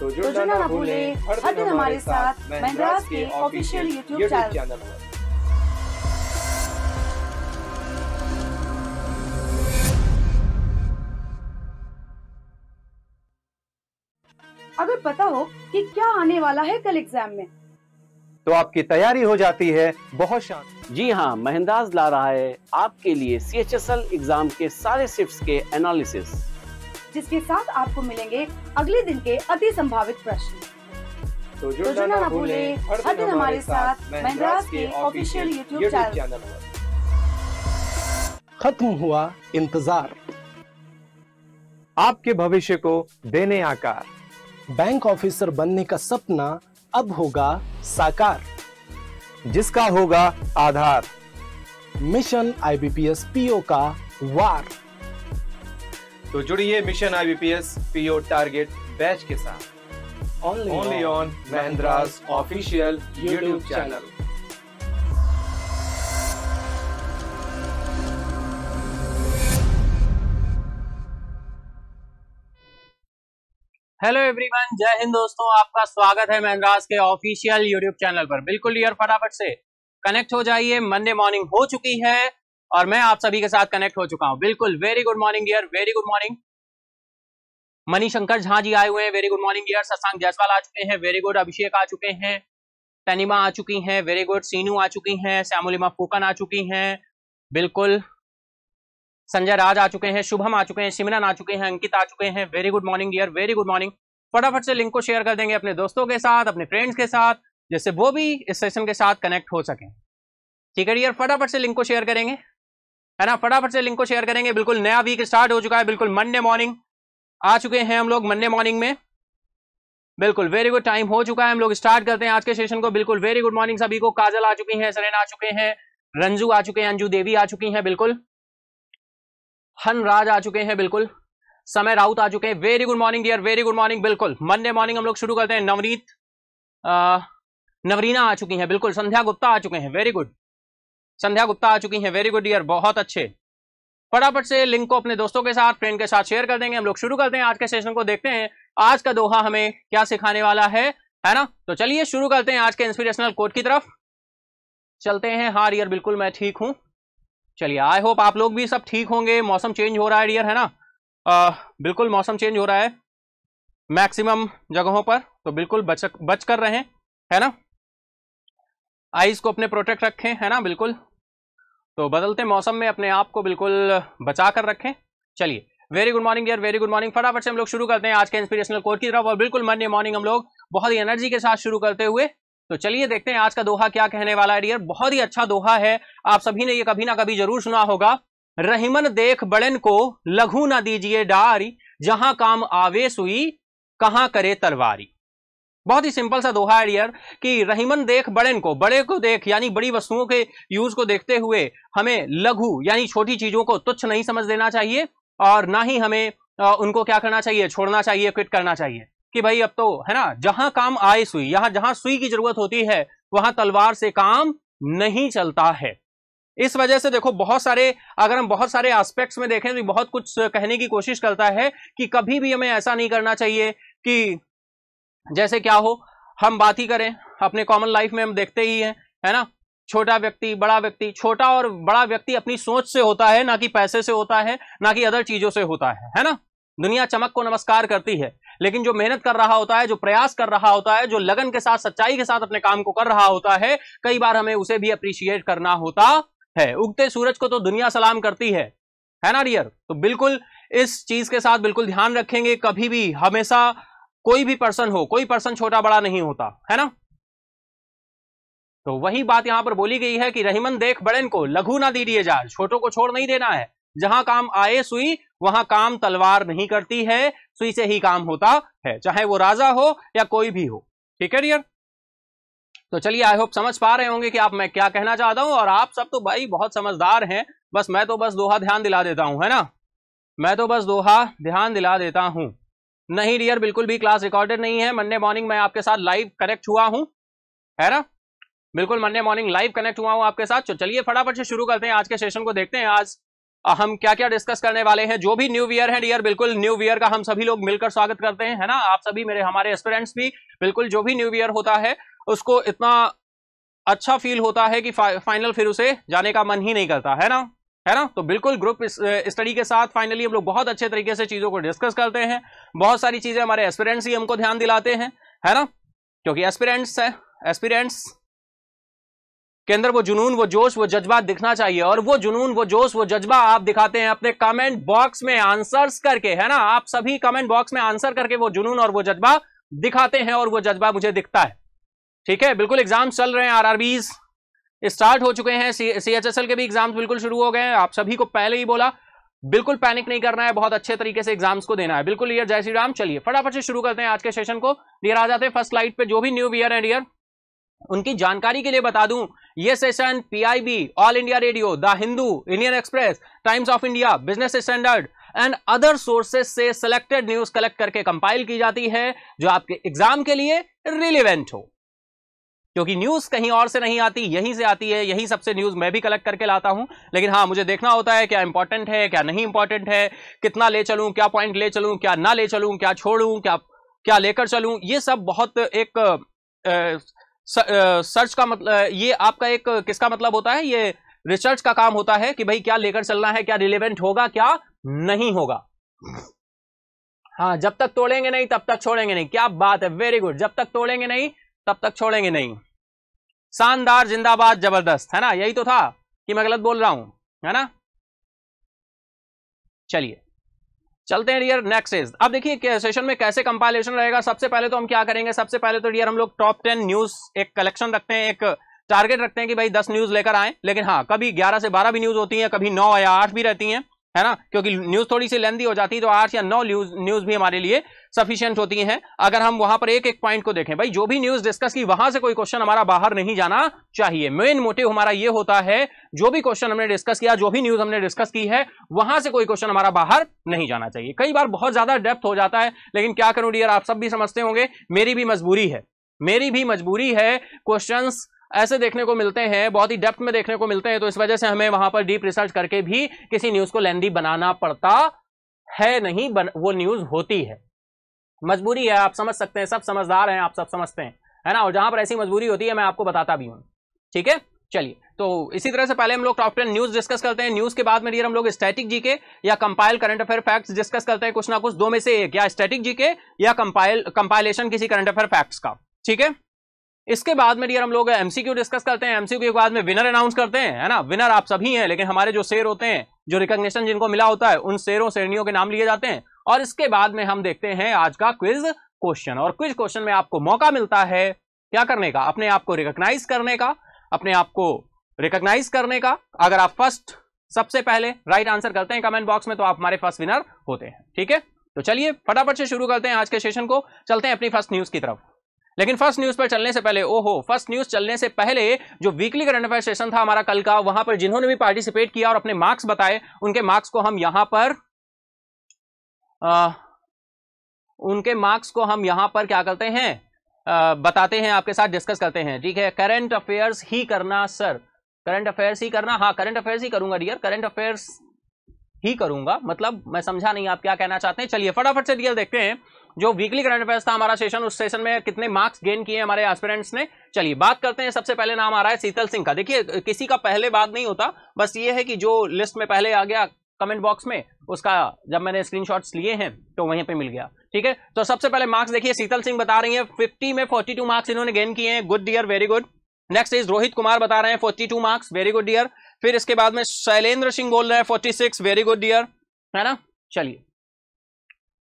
तो जुड़ना तो ना भूले हर दिन हमारे साथ महंद्रास के ऑफिशियल यूट्यूब चैनल अगर पता हो कि क्या आने वाला है कल एग्जाम में तो आपकी तैयारी हो जाती है बहुत शांत जी हाँ महिंदाज ला रहा है आपके लिए सी एग्जाम के सारे शिफ्ट के एनालिसिस जिसके साथ आपको मिलेंगे अगले दिन के अति संभावित प्रश्न तो जुड़ना तो ना, भूले हर दिन हमारे साथ महंद्रास के ऑफिशियल यूट्यूब चैनल खत्म हुआ इंतजार आपके भविष्य को देने आकार बैंक ऑफिसर बनने का सपना अब होगा साकार जिसका होगा आधार मिशन आईबीपीएस पीओ का वार तो जुड़िए mission IBPS PO target batch के साथ only on Mahindra's official YouTube channel hello everyone जय हिंद दोस्तों आपका स्वागत है महंगाज के ऑफिशियल यूट्यूब चैनल पर बिल्कुल ईयर फटाफट से कनेक्ट हो जाइए मंडे मॉर्निंग हो चुकी है और मैं आप सभी के साथ कनेक्ट हो चुका हूं बिल्कुल very good morning dear very good morning Mani Shankar Jha ji आए हुए हैं very good morning dear Satsang Jaiswal आ चुके हैं वेरी गुड अभिषेक आ चुके हैं तनिमा आ चुकी हैं वेरी गुड सीनू आ चुकी हैं श्यामुलिमा फूकन आ चुकी हैं बिल्कुल संजय राज आ चुके हैं शुभम आ चुके हैं सिमरन आ चुके हैं अंकित आ चुके हैं very good morning dear very good morning फटाफट से लिंक को शेयर कर देंगे अपने दोस्तों के साथ अपने फ्रेंड्स के साथ जिससे वो भी इस सेशन के साथ कनेक्ट हो सके ठीक है डियर फटाफट से लिंक को शेयर करेंगे है ना फटाफट से लिंक को शेयर करेंगे बिल्कुल नया वीक स्टार्ट हो चुका है बिल्कुल मंडे मॉर्निंग आ चुके हैं हम लोग मंडे मॉर्निंग में बिल्कुल वेरी गुड टाइम हो चुका है हम लोग स्टार्ट करते हैं आज के सेशन को बिल्कुल वेरी गुड मॉर्निंग सभी को काजल आ चुकी हैं सरेन आ चुके हैं रंजू आ चुके हैं अंजू देवी आ चुकी हैं बिल्कुल हनराज आ चुके हैं बिल्कुल समय राउत आ चुके हैं very good morning dear very good morning बिल्कुल मंडे मॉर्निंग हम लोग शुरू करते हैं नवनीत नवरीना आ चुकी हैं बिल्कुल संध्या गुप्ता आ चुके हैं वेरी गुड संध्या गुप्ता आ चुकी हैं वेरी गुड ईयर बहुत अच्छे फटाफट से लिंक को अपने दोस्तों के साथ फ्रेंड के साथ शेयर कर देंगे हम लोग शुरू करते हैं आज के सेशन को देखते हैं आज का दोहा हमें क्या सिखाने वाला है है ना तो चलिए शुरू करते हैं आज के इंस्पिरेशनल कोट की तरफ चलते हैं हाँ रियर बिल्कुल मैं ठीक हूँ चलिए आई होप आप लोग भी सब ठीक होंगे मौसम चेंज हो रहा है रियर है ना आ, बिल्कुल मौसम चेंज हो रहा है मैक्सिमम जगहों पर तो बिल्कुल बच बच कर रहे हैं है ना आइज को अपने प्रोटेक्ट रखें है ना बिल्कुल तो बदलते मौसम में अपने आप को बिल्कुल बचा कर रखें चलिए very good morning dear very good morning फटाफट से हम लोग शुरू करते हैं आज के इंस्पिरेशनल कोर्ट की तरफ और बिल्कुल मंडे मॉर्निंग हम लोग बहुत ही एनर्जी के साथ शुरू करते हुए तो चलिए देखते हैं आज का दोहा क्या कहने वाला है डियर बहुत ही अच्छा दोहा है आप सभी ने ये कभी ना कभी जरूर सुना होगा रहीमन देख बड़न को लघु ना दीजिए डारी जहां काम आवेश हुई कहां करे तलवारी बहुत ही सिंपल सा दोहा है डियर कि रहीमन देख बड़े को बड़े को देख यानी बड़ी वस्तुओं के यूज को देखते हुए हमें लघु यानी छोटी चीजों को तुच्छ नहीं समझ देना चाहिए और ना ही हमें उनको क्या करना चाहिए छोड़ना चाहिए क्विट करना चाहिए कि भाई अब तो है ना जहां काम आए सुई यहां जहां सुई की जरूरत होती है वहां तलवार से काम नहीं चलता है इस वजह से देखो बहुत सारे अगर हम बहुत सारे एस्पेक्ट्स में देखें तो बहुत कुछ कहने की कोशिश करता है कि कभी भी हमें ऐसा नहीं करना चाहिए कि जैसे क्या हो हम बात ही करें अपने कॉमन लाइफ में हम देखते ही हैं है ना छोटा व्यक्ति बड़ा व्यक्ति छोटा और बड़ा व्यक्ति अपनी सोच से होता है ना कि पैसे से होता है ना कि अदर चीजों से होता है है ना दुनिया चमक को नमस्कार करती है लेकिन जो मेहनत कर रहा होता है जो प्रयास कर रहा होता है जो लगन के साथ सच्चाई के साथ अपने काम को कर रहा होता है कई बार हमें उसे भी अप्रिशिएट करना होता है उगते सूरज को तो दुनिया सलाम करती है है ना डियर तो बिल्कुल इस चीज के साथ बिल्कुल ध्यान रखेंगे कभी भी हमेशा कोई भी पर्सन हो कोई पर्सन छोटा बड़ा नहीं होता है ना तो वही बात यहां पर बोली गई है कि रहीमन देख बड़े को लघु ना दिए जा छोटों को छोड़ नहीं देना है जहां काम आए सुई वहां काम तलवार नहीं करती है सुई से ही काम होता है चाहे वो राजा हो या कोई भी हो ठीक है डियर तो चलिए आई होप समझ पा रहे होंगे कि आप मैं क्या कहना चाहता हूं और आप सब तो भाई बहुत समझदार हैं बस मैं तो बस दोहा ध्यान दिला देता हूं है ना मैं तो बस दोहा ध्यान दिला देता हूं नहीं डियर बिल्कुल भी क्लास रिकॉर्डेड नहीं है मंडे मॉर्निंग मैं आपके साथ लाइव कनेक्ट हुआ हूँ है ना बिल्कुल मंडे मॉर्निंग लाइव कनेक्ट हुआ हूँ आपके साथ चलिए फटाफट से शुरू करते हैं आज के सेशन को देखते हैं आज हम क्या क्या डिस्कस करने वाले हैं जो भी न्यू ईयर है डियर बिल्कुल न्यू ईयर का हम सभी लोग मिलकर स्वागत करते हैं है ना आप सभी मेरे हमारे स्टूडेंट्स भी बिल्कुल जो भी न्यू ईयर होता है उसको इतना अच्छा फील होता है कि फा, फाइनल फिर उसे जाने का मन ही नहीं करता है ना है ना तो बिल्कुल ग्रुप स्टडी के साथ फाइनली हम लोग बहुत अच्छे तरीके से चीज़ों को डिस्कस करते हैं बहुत सारी चीज़ें हमारे एस्पिरेंट्स ही हमको ध्यान दिलाते हैं है ना क्योंकि एस्पिरेंट्स है एस्पिरेंट्स के अंदर वो जुनून वो जोश वो जज्बा दिखना चाहिए और वो जुनून वो जोश वो जज्बा आप दिखाते हैं अपने कमेंट बॉक्स में आंसर्स करके है ना आप सभी कमेंट बॉक्स में आंसर करके वो जुनून और वो जज्बा दिखाते हैं और वो जज्बा मुझे दिखता है ठीक है बिल्कुल एग्जाम चल रहे हैं आरआरबीज स्टार्ट हो चुके हैं सी एच एस एल के भी एग्जाम्स बिल्कुल शुरू हो गए हैं आप सभी को पहले ही बोला बिल्कुल पैनिक नहीं करना है बहुत अच्छे तरीके से एग्जाम्स को देना है बिल्कुल ईयर जय श्री राम चलिए फटाफट से शुरू करते हैं आज के सेशन को डियर आ जाते हैं फर्स्ट लाइट पे जो भी न्यू ईयर एंड ईयर उनकी जानकारी के लिए बता दूं ये session PIB All India Radio the Hindu Indian Express Times of India Business Standard and other sources से सिलेक्टेड न्यूज कलेक्ट करके कंपाइल की जाती है जो आपके एग्जाम के लिए रिलेवेंट हो क्योंकि न्यूज़ कहीं और से नहीं आती यहीं से आती है यही सबसे न्यूज़ मैं भी कलेक्ट करके लाता हूं लेकिन हाँ मुझे देखना होता है क्या इंपॉर्टेंट है क्या नहीं इंपॉर्टेंट है कितना ले चलू क्या पॉइंट ले चलू क्या ना ले चलू क्या छोड़ू क्या क्या लेकर चलू ये सब बहुत एक सर्च का मतलब ये आपका एक किसका मतलब होता है ये रिसर्च का काम होता है कि भाई क्या लेकर चलना है क्या रिलेवेंट होगा क्या नहीं होगा हाँ जब तक तोड़ेंगे नहीं तब तक छोड़ेंगे नहीं क्या बात है वेरी गुड जब तक तोड़ेंगे नहीं तब तक छोड़ेंगे नहीं शानदार जिंदाबाद जबरदस्त है ना यही तो था कि मैं गलत बोल रहा हूं है ना चलिए चलते हैं डियर नेक्स्ट इज अब देखिए सेशन में कैसे कंपाइलेशन रहेगा सबसे पहले तो हम क्या करेंगे सबसे पहले तो डियर हम लोग टॉप टेन न्यूज एक कलेक्शन रखते हैं एक टारगेट रखते हैं कि भाई दस न्यूज लेकर आए लेकिन हाँ कभी ग्यारह से बारह भी न्यूज होती है कभी नौ या आठ भी रहती हैं है ना क्योंकि न्यूज थोड़ी सी लेंदी हो जाती है तो आठ या नौ न्यूज न्यूज भी हमारे लिए सफिशियंट होती हैं अगर हम वहां पर एक एक पॉइंट को देखें भाई जो भी न्यूज डिस्कस की वहां से कोई क्वेश्चन हमारा बाहर नहीं जाना चाहिए मेन मोटिव हमारा ये होता है जो भी क्वेश्चन हमने डिस्कस किया जो भी न्यूज हमने डिस्कस की है वहां से कोई क्वेश्चन हमारा बाहर नहीं जाना चाहिए कई बार बहुत ज्यादा डेप्थ हो जाता है लेकिन क्या करूं डियर आप सब भी समझते होंगे मेरी भी मजबूरी है मेरी भी मजबूरी है क्वेश्चंस ऐसे देखने को मिलते हैं बहुत ही डेप्थ में देखने को मिलते हैं तो इस वजह से हमें वहां पर डीप रिसर्च करके भी किसी न्यूज को लेंदी बनाना पड़ता है नहीं बन, वो न्यूज होती है मजबूरी है आप समझ सकते हैं सब समझदार हैं आप सब समझते हैं है ना और जहां पर ऐसी मजबूरी होती है मैं आपको बताता भी हूं ठीक है चलिए तो इसी तरह से पहले हम लोग टॉप टेन न्यूज डिस्कस करते हैं न्यूज के बाद में हम लोग स्टैटिक जीके या compile current affair facts discuss करते हैं कुछ ना कुछ दो में से एक या स्टैटिक जीके या कंपाइल कंपाइलेशन किसी करंट अफेयर फैक्ट्स का ठीक है इसके बाद में डियर हम लोग एमसीक्यू डिस्कस करते हैं एमसीक्यू के बाद में विनर अनाउंस करते हैं है ना विनर आप सभी हैं लेकिन हमारे जो शेयर होते हैं जो रिकॉग्निशन जिनको मिला होता है उन शेयरों श्रेणियों के नाम लिए जाते हैं और इसके बाद में हम देखते हैं आज का क्विज क्वेश्चन और क्विज क्वेश्चन में आपको मौका मिलता है क्या करने का अपने आप को रिकोगनाइज करने का अपने आप को रिकोगनाइज करने का अगर आप फर्स्ट सबसे पहले राइट आंसर करते हैं कमेंट बॉक्स में तो आप हमारे फर्स्ट विनर होते हैं ठीक है तो चलिए फटाफट से शुरू करते हैं आज के सेशन को चलते हैं अपनी फर्स्ट न्यूज की तरफ लेकिन फर्स्ट न्यूज पर चलने से पहले ओहो फर्स्ट न्यूज चलने से पहले जो वीकली करंट अफेयर सेशन था हमारा कल का वहां पर जिन्होंने भी पार्टिसिपेट किया और अपने मार्क्स बताए उनके मार्क्स को हम यहां पर आ, उनके मार्क्स को हम यहां पर क्या करते हैं आ, बताते हैं आपके साथ डिस्कस करते हैं ठीक है करंट अफेयर्स ही करना सर करंट अफेयर्स ही करना हाँ करंट अफेयर्स ही करूंगा डियर करंट अफेयर्स ही करूंगा मतलब मैं समझा नहीं आप क्या कहना चाहते हैं चलिए फटाफट से रियल देखते हैं जो वीकली करंट अफेयर्स था हमारा सेशन उस सेशन में कितने मार्क्स गेन किए हमारे एस्पिरेंट्स ने चलिए बात करते हैं सबसे पहले नाम आ रहा है शीतल सिंह का देखिए किसी का पहले बात नहीं होता बस ये है कि जो लिस्ट में पहले आ गया कमेंट बॉक्स में उसका जब मैंने स्क्रीन लिए हैं तो वहीं पे मिल गया ठीक है तो सबसे पहले मार्क्स देखिए शीतल सिंह बता रही है फिफ्टी में फोर्टी मार्क्स इन्होंने गेन किए हैं good dear very good next is Rohit Kumar बता रहे हैं 42 मार्क्स वेरी गुड डियर फिर इसके बाद में शैलेंद्र सिंह बोल रहे हैं forty six very good dear है ना चलिए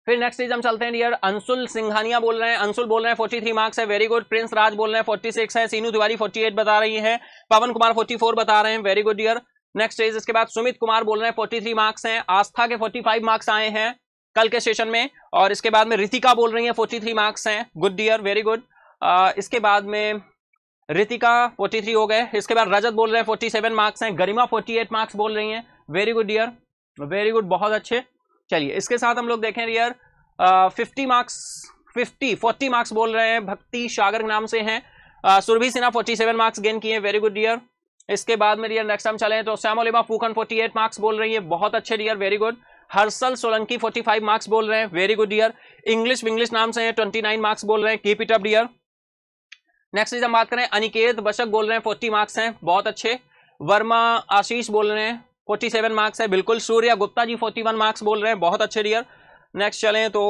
फिर नेक्स्ट चीज हम चलते हैं डियर अंशुल सिंघानिया बोल रहे हैं अंशुल बोल रहे हैं फोर्टी थ्री मार्क्स है वेरी गुड प्रिंस राज बोल रहे हैं फोर्टी सिक्स है सीनू तिवारी फोर्टी एट बता रही है पवन कुमार फोर्टी फोर बता रहे हैं वेरी गुड डियर नेक्स्ट चीज इसके बाद सुमित कुमार बोल रहे हैं फोर्टी थ्री मार्क्स हैं आस्था के फोर्टी फाइव मार्क्स आए हैं कल के सेशन में और इसके बाद में रितिका बोल रही है फोर्टी थ्री मार्क्स हैं गुड डियर वेरी गुड इसके बाद में रितिका 43 हो गए इसके बाद रजत बोल रहे हैं 47 मार्क्स हैं गरिमा 48 मार्क्स बोल रही हैं very good year very good बहुत अच्छे चलिए इसके साथ हम लोग देखें rear fifty marks fifty forty marks बोल रहे हैं भक्ति सागर नाम से हैं Surabhi Sinha forty seven marks gain किए वेरी गुड ईयर इसके बाद में रियर नेक्स्ट हम चले तो श्यामोलिमा फूकन 48 मार्क्स बोल रही है बहुत अच्छे dear very good Harshal Solanki 45 marks बोल रहे हैं very good dear English vinglish नाम से है 29 मार्क्स बोल रहे हैं keep it up dear next चीज हम बात करें अनिकेत बशक बोल रहे हैं फोर्टी मार्क्स हैं बहुत अच्छे वर्मा आशीष बोल रहे हैं फोर्टी सेवन मार्क्स है बिल्कुल Surya Gupta ji forty one marks बोल रहे हैं बहुत अच्छे डियर नेक्स्ट चलें तो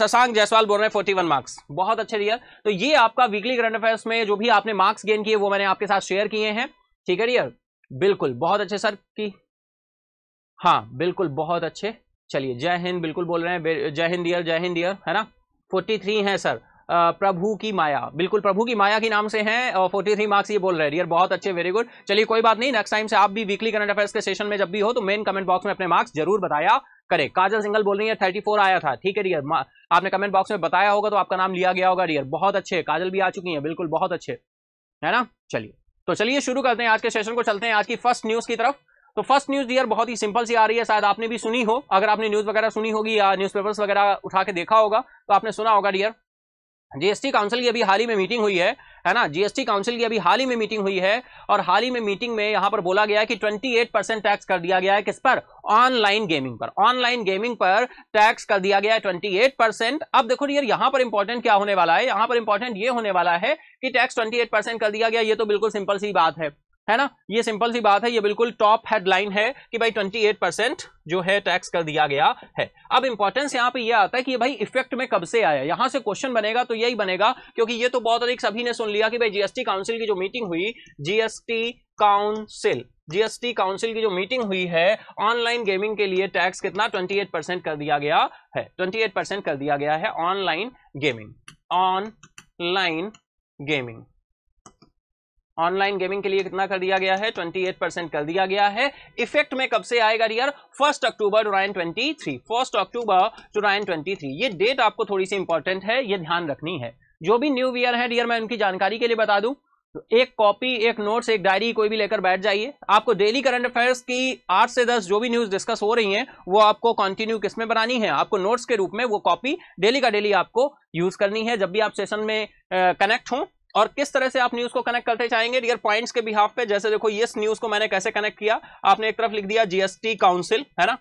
शशांक जयसवाल बोल रहे हैं फोर्टी वन मार्क्स बहुत अच्छे डियर तो ये आपका वीकली करंट अफेयर्स में जो भी आपने मार्क्स गेन किए वो मैंने आपके साथ शेयर किए हैं ठीक है डियर बिल्कुल बहुत अच्छे सर की हाँ बिल्कुल बहुत अच्छे चलिए जय हिंद बिल्कुल बोल रहे हैं जय हिंद डियर जय हिंद डियर है ना फोर्टी थ्री है सर प्रभु की माया बिल्कुल प्रभु की माया के नाम से हैं फोर्टी थ्री मार्क्स ये बोल रहे हैं डियर बहुत अच्छे वेरी गुड चलिए कोई बात नहीं नेक्स्ट टाइम से आप भी वीकली करंट अफेयर्स के सेशन में जब भी हो तो मेन कमेंट बॉक्स में अपने मार्क्स जरूर बताया करें काजल सिंगल बोल रही है थर्टी फोर आया था ठीक है डियर आपने कमेंट बॉक्स में बताया होगा तो आपका नाम लिया गया होगा डियर बहुत अच्छे काजल भी आ चुकी है बिल्कुल बहुत अच्छे है ना चलिए तो चलिए शुरू करते हैं आज के सेशन को चलते हैं आज की फर्स्ट न्यूज की तरफ तो फर्स्ट न्यूज डियर बहुत ही सिंपल सी आ रही है शायद आपने भी सुनी हो अगर आपने न्यूज वगैरह सुनी होगी या न्यूज वगैरह उठा के देखा होगा तो आपने सुना होगा डियर जीएसटी काउंसिल की अभी हाल ही में मीटिंग हुई है है ना जीएसटी काउंसिल की अभी हाल ही में मीटिंग हुई है और हाल ही में मीटिंग में यहां पर बोला गया है कि 28 परसेंट टैक्स कर दिया गया है किस पर ऑनलाइन गेमिंग पर ऑनलाइन गेमिंग पर टैक्स कर दिया गया है 28 परसेंट अब देखो यार यहां पर इंपॉर्टेंट क्या होने वाला है यहां पर इंपॉर्टेंट ये होने वाला है कि टैक्स ट्वेंटी परसेंट कर दिया गया ये तो बिल्कुल सिंपल सी बात है है ना ये सिंपल सी बात है ये बिल्कुल टॉप हेडलाइन है कि भाई 28 परसेंट जो है टैक्स कर दिया गया है अब इंपॉर्टेंस यहाँ पे ये यह आता है कि ये भाई इफेक्ट में कब से आया यहां से क्वेश्चन बनेगा तो यही बनेगा क्योंकि ये तो बहुत अधिक सभी ने सुन लिया कि भाई जीएसटी काउंसिल की जो मीटिंग हुई जीएसटी काउंसिल जीएसटी काउंसिल की जो मीटिंग हुई है ऑनलाइन गेमिंग के लिए टैक्स कितना ट्वेंटी परसेंट कर दिया गया है ट्वेंटी परसेंट कर दिया गया है online gaming online gaming online gaming के लिए कितना कर दिया गया है 28 परसेंट कर दिया गया है इफेक्ट में कब से आएगा dear first October two nine twenty three first October two nine twenty three ये डेट आपको थोड़ी सी इंपॉर्टेंट है ये ध्यान रखनी है जो भी न्यू ईयर है रियर मैं उनकी जानकारी के लिए बता दूं तो एक कॉपी एक नोट्स एक डायरी कोई भी लेकर बैठ जाइए आपको डेली करंट अफेयर्स की आठ से दस जो भी न्यूज डिस्कस हो रही है वो आपको कंटिन्यू किसमें बनानी है आपको नोट्स के रूप में वो कॉपी डेली का डेली आपको यूज करनी है जब भी आप सेशन में कनेक्ट हों और किस तरह से आप न्यूज को कनेक्ट करते चाहेंगे डियर पॉइंट्स के बिहाफ पे जैसे देखो ये न्यूज को मैंने कैसे कनेक्ट किया आपने एक तरफ लिख दिया जीएसटी काउंसिल है ना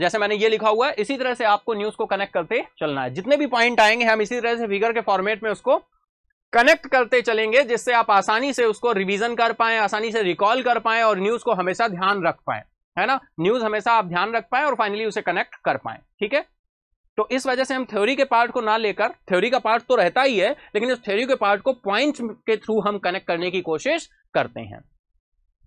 जैसे मैंने ये लिखा हुआ है इसी तरह से आपको न्यूज को कनेक्ट करते चलना है जितने भी पॉइंट आएंगे हम इसी तरह से फिगर के फॉर्मेट में उसको कनेक्ट करते चलेंगे जिससे आप आसानी से उसको रिविजन कर पाए आसानी से रिकॉल कर पाए और न्यूज को हमेशा ध्यान रख पाए है ना न्यूज हमेशा आप ध्यान रख पाए और फाइनली उसे कनेक्ट कर पाए ठीक है तो इस वजह से हम थ्योरी के पार्ट को ना लेकर थ्योरी का पार्ट तो रहता ही है लेकिन उस थ्योरी के पार्ट को पॉइंट्स के थ्रू हम कनेक्ट करने की कोशिश करते हैं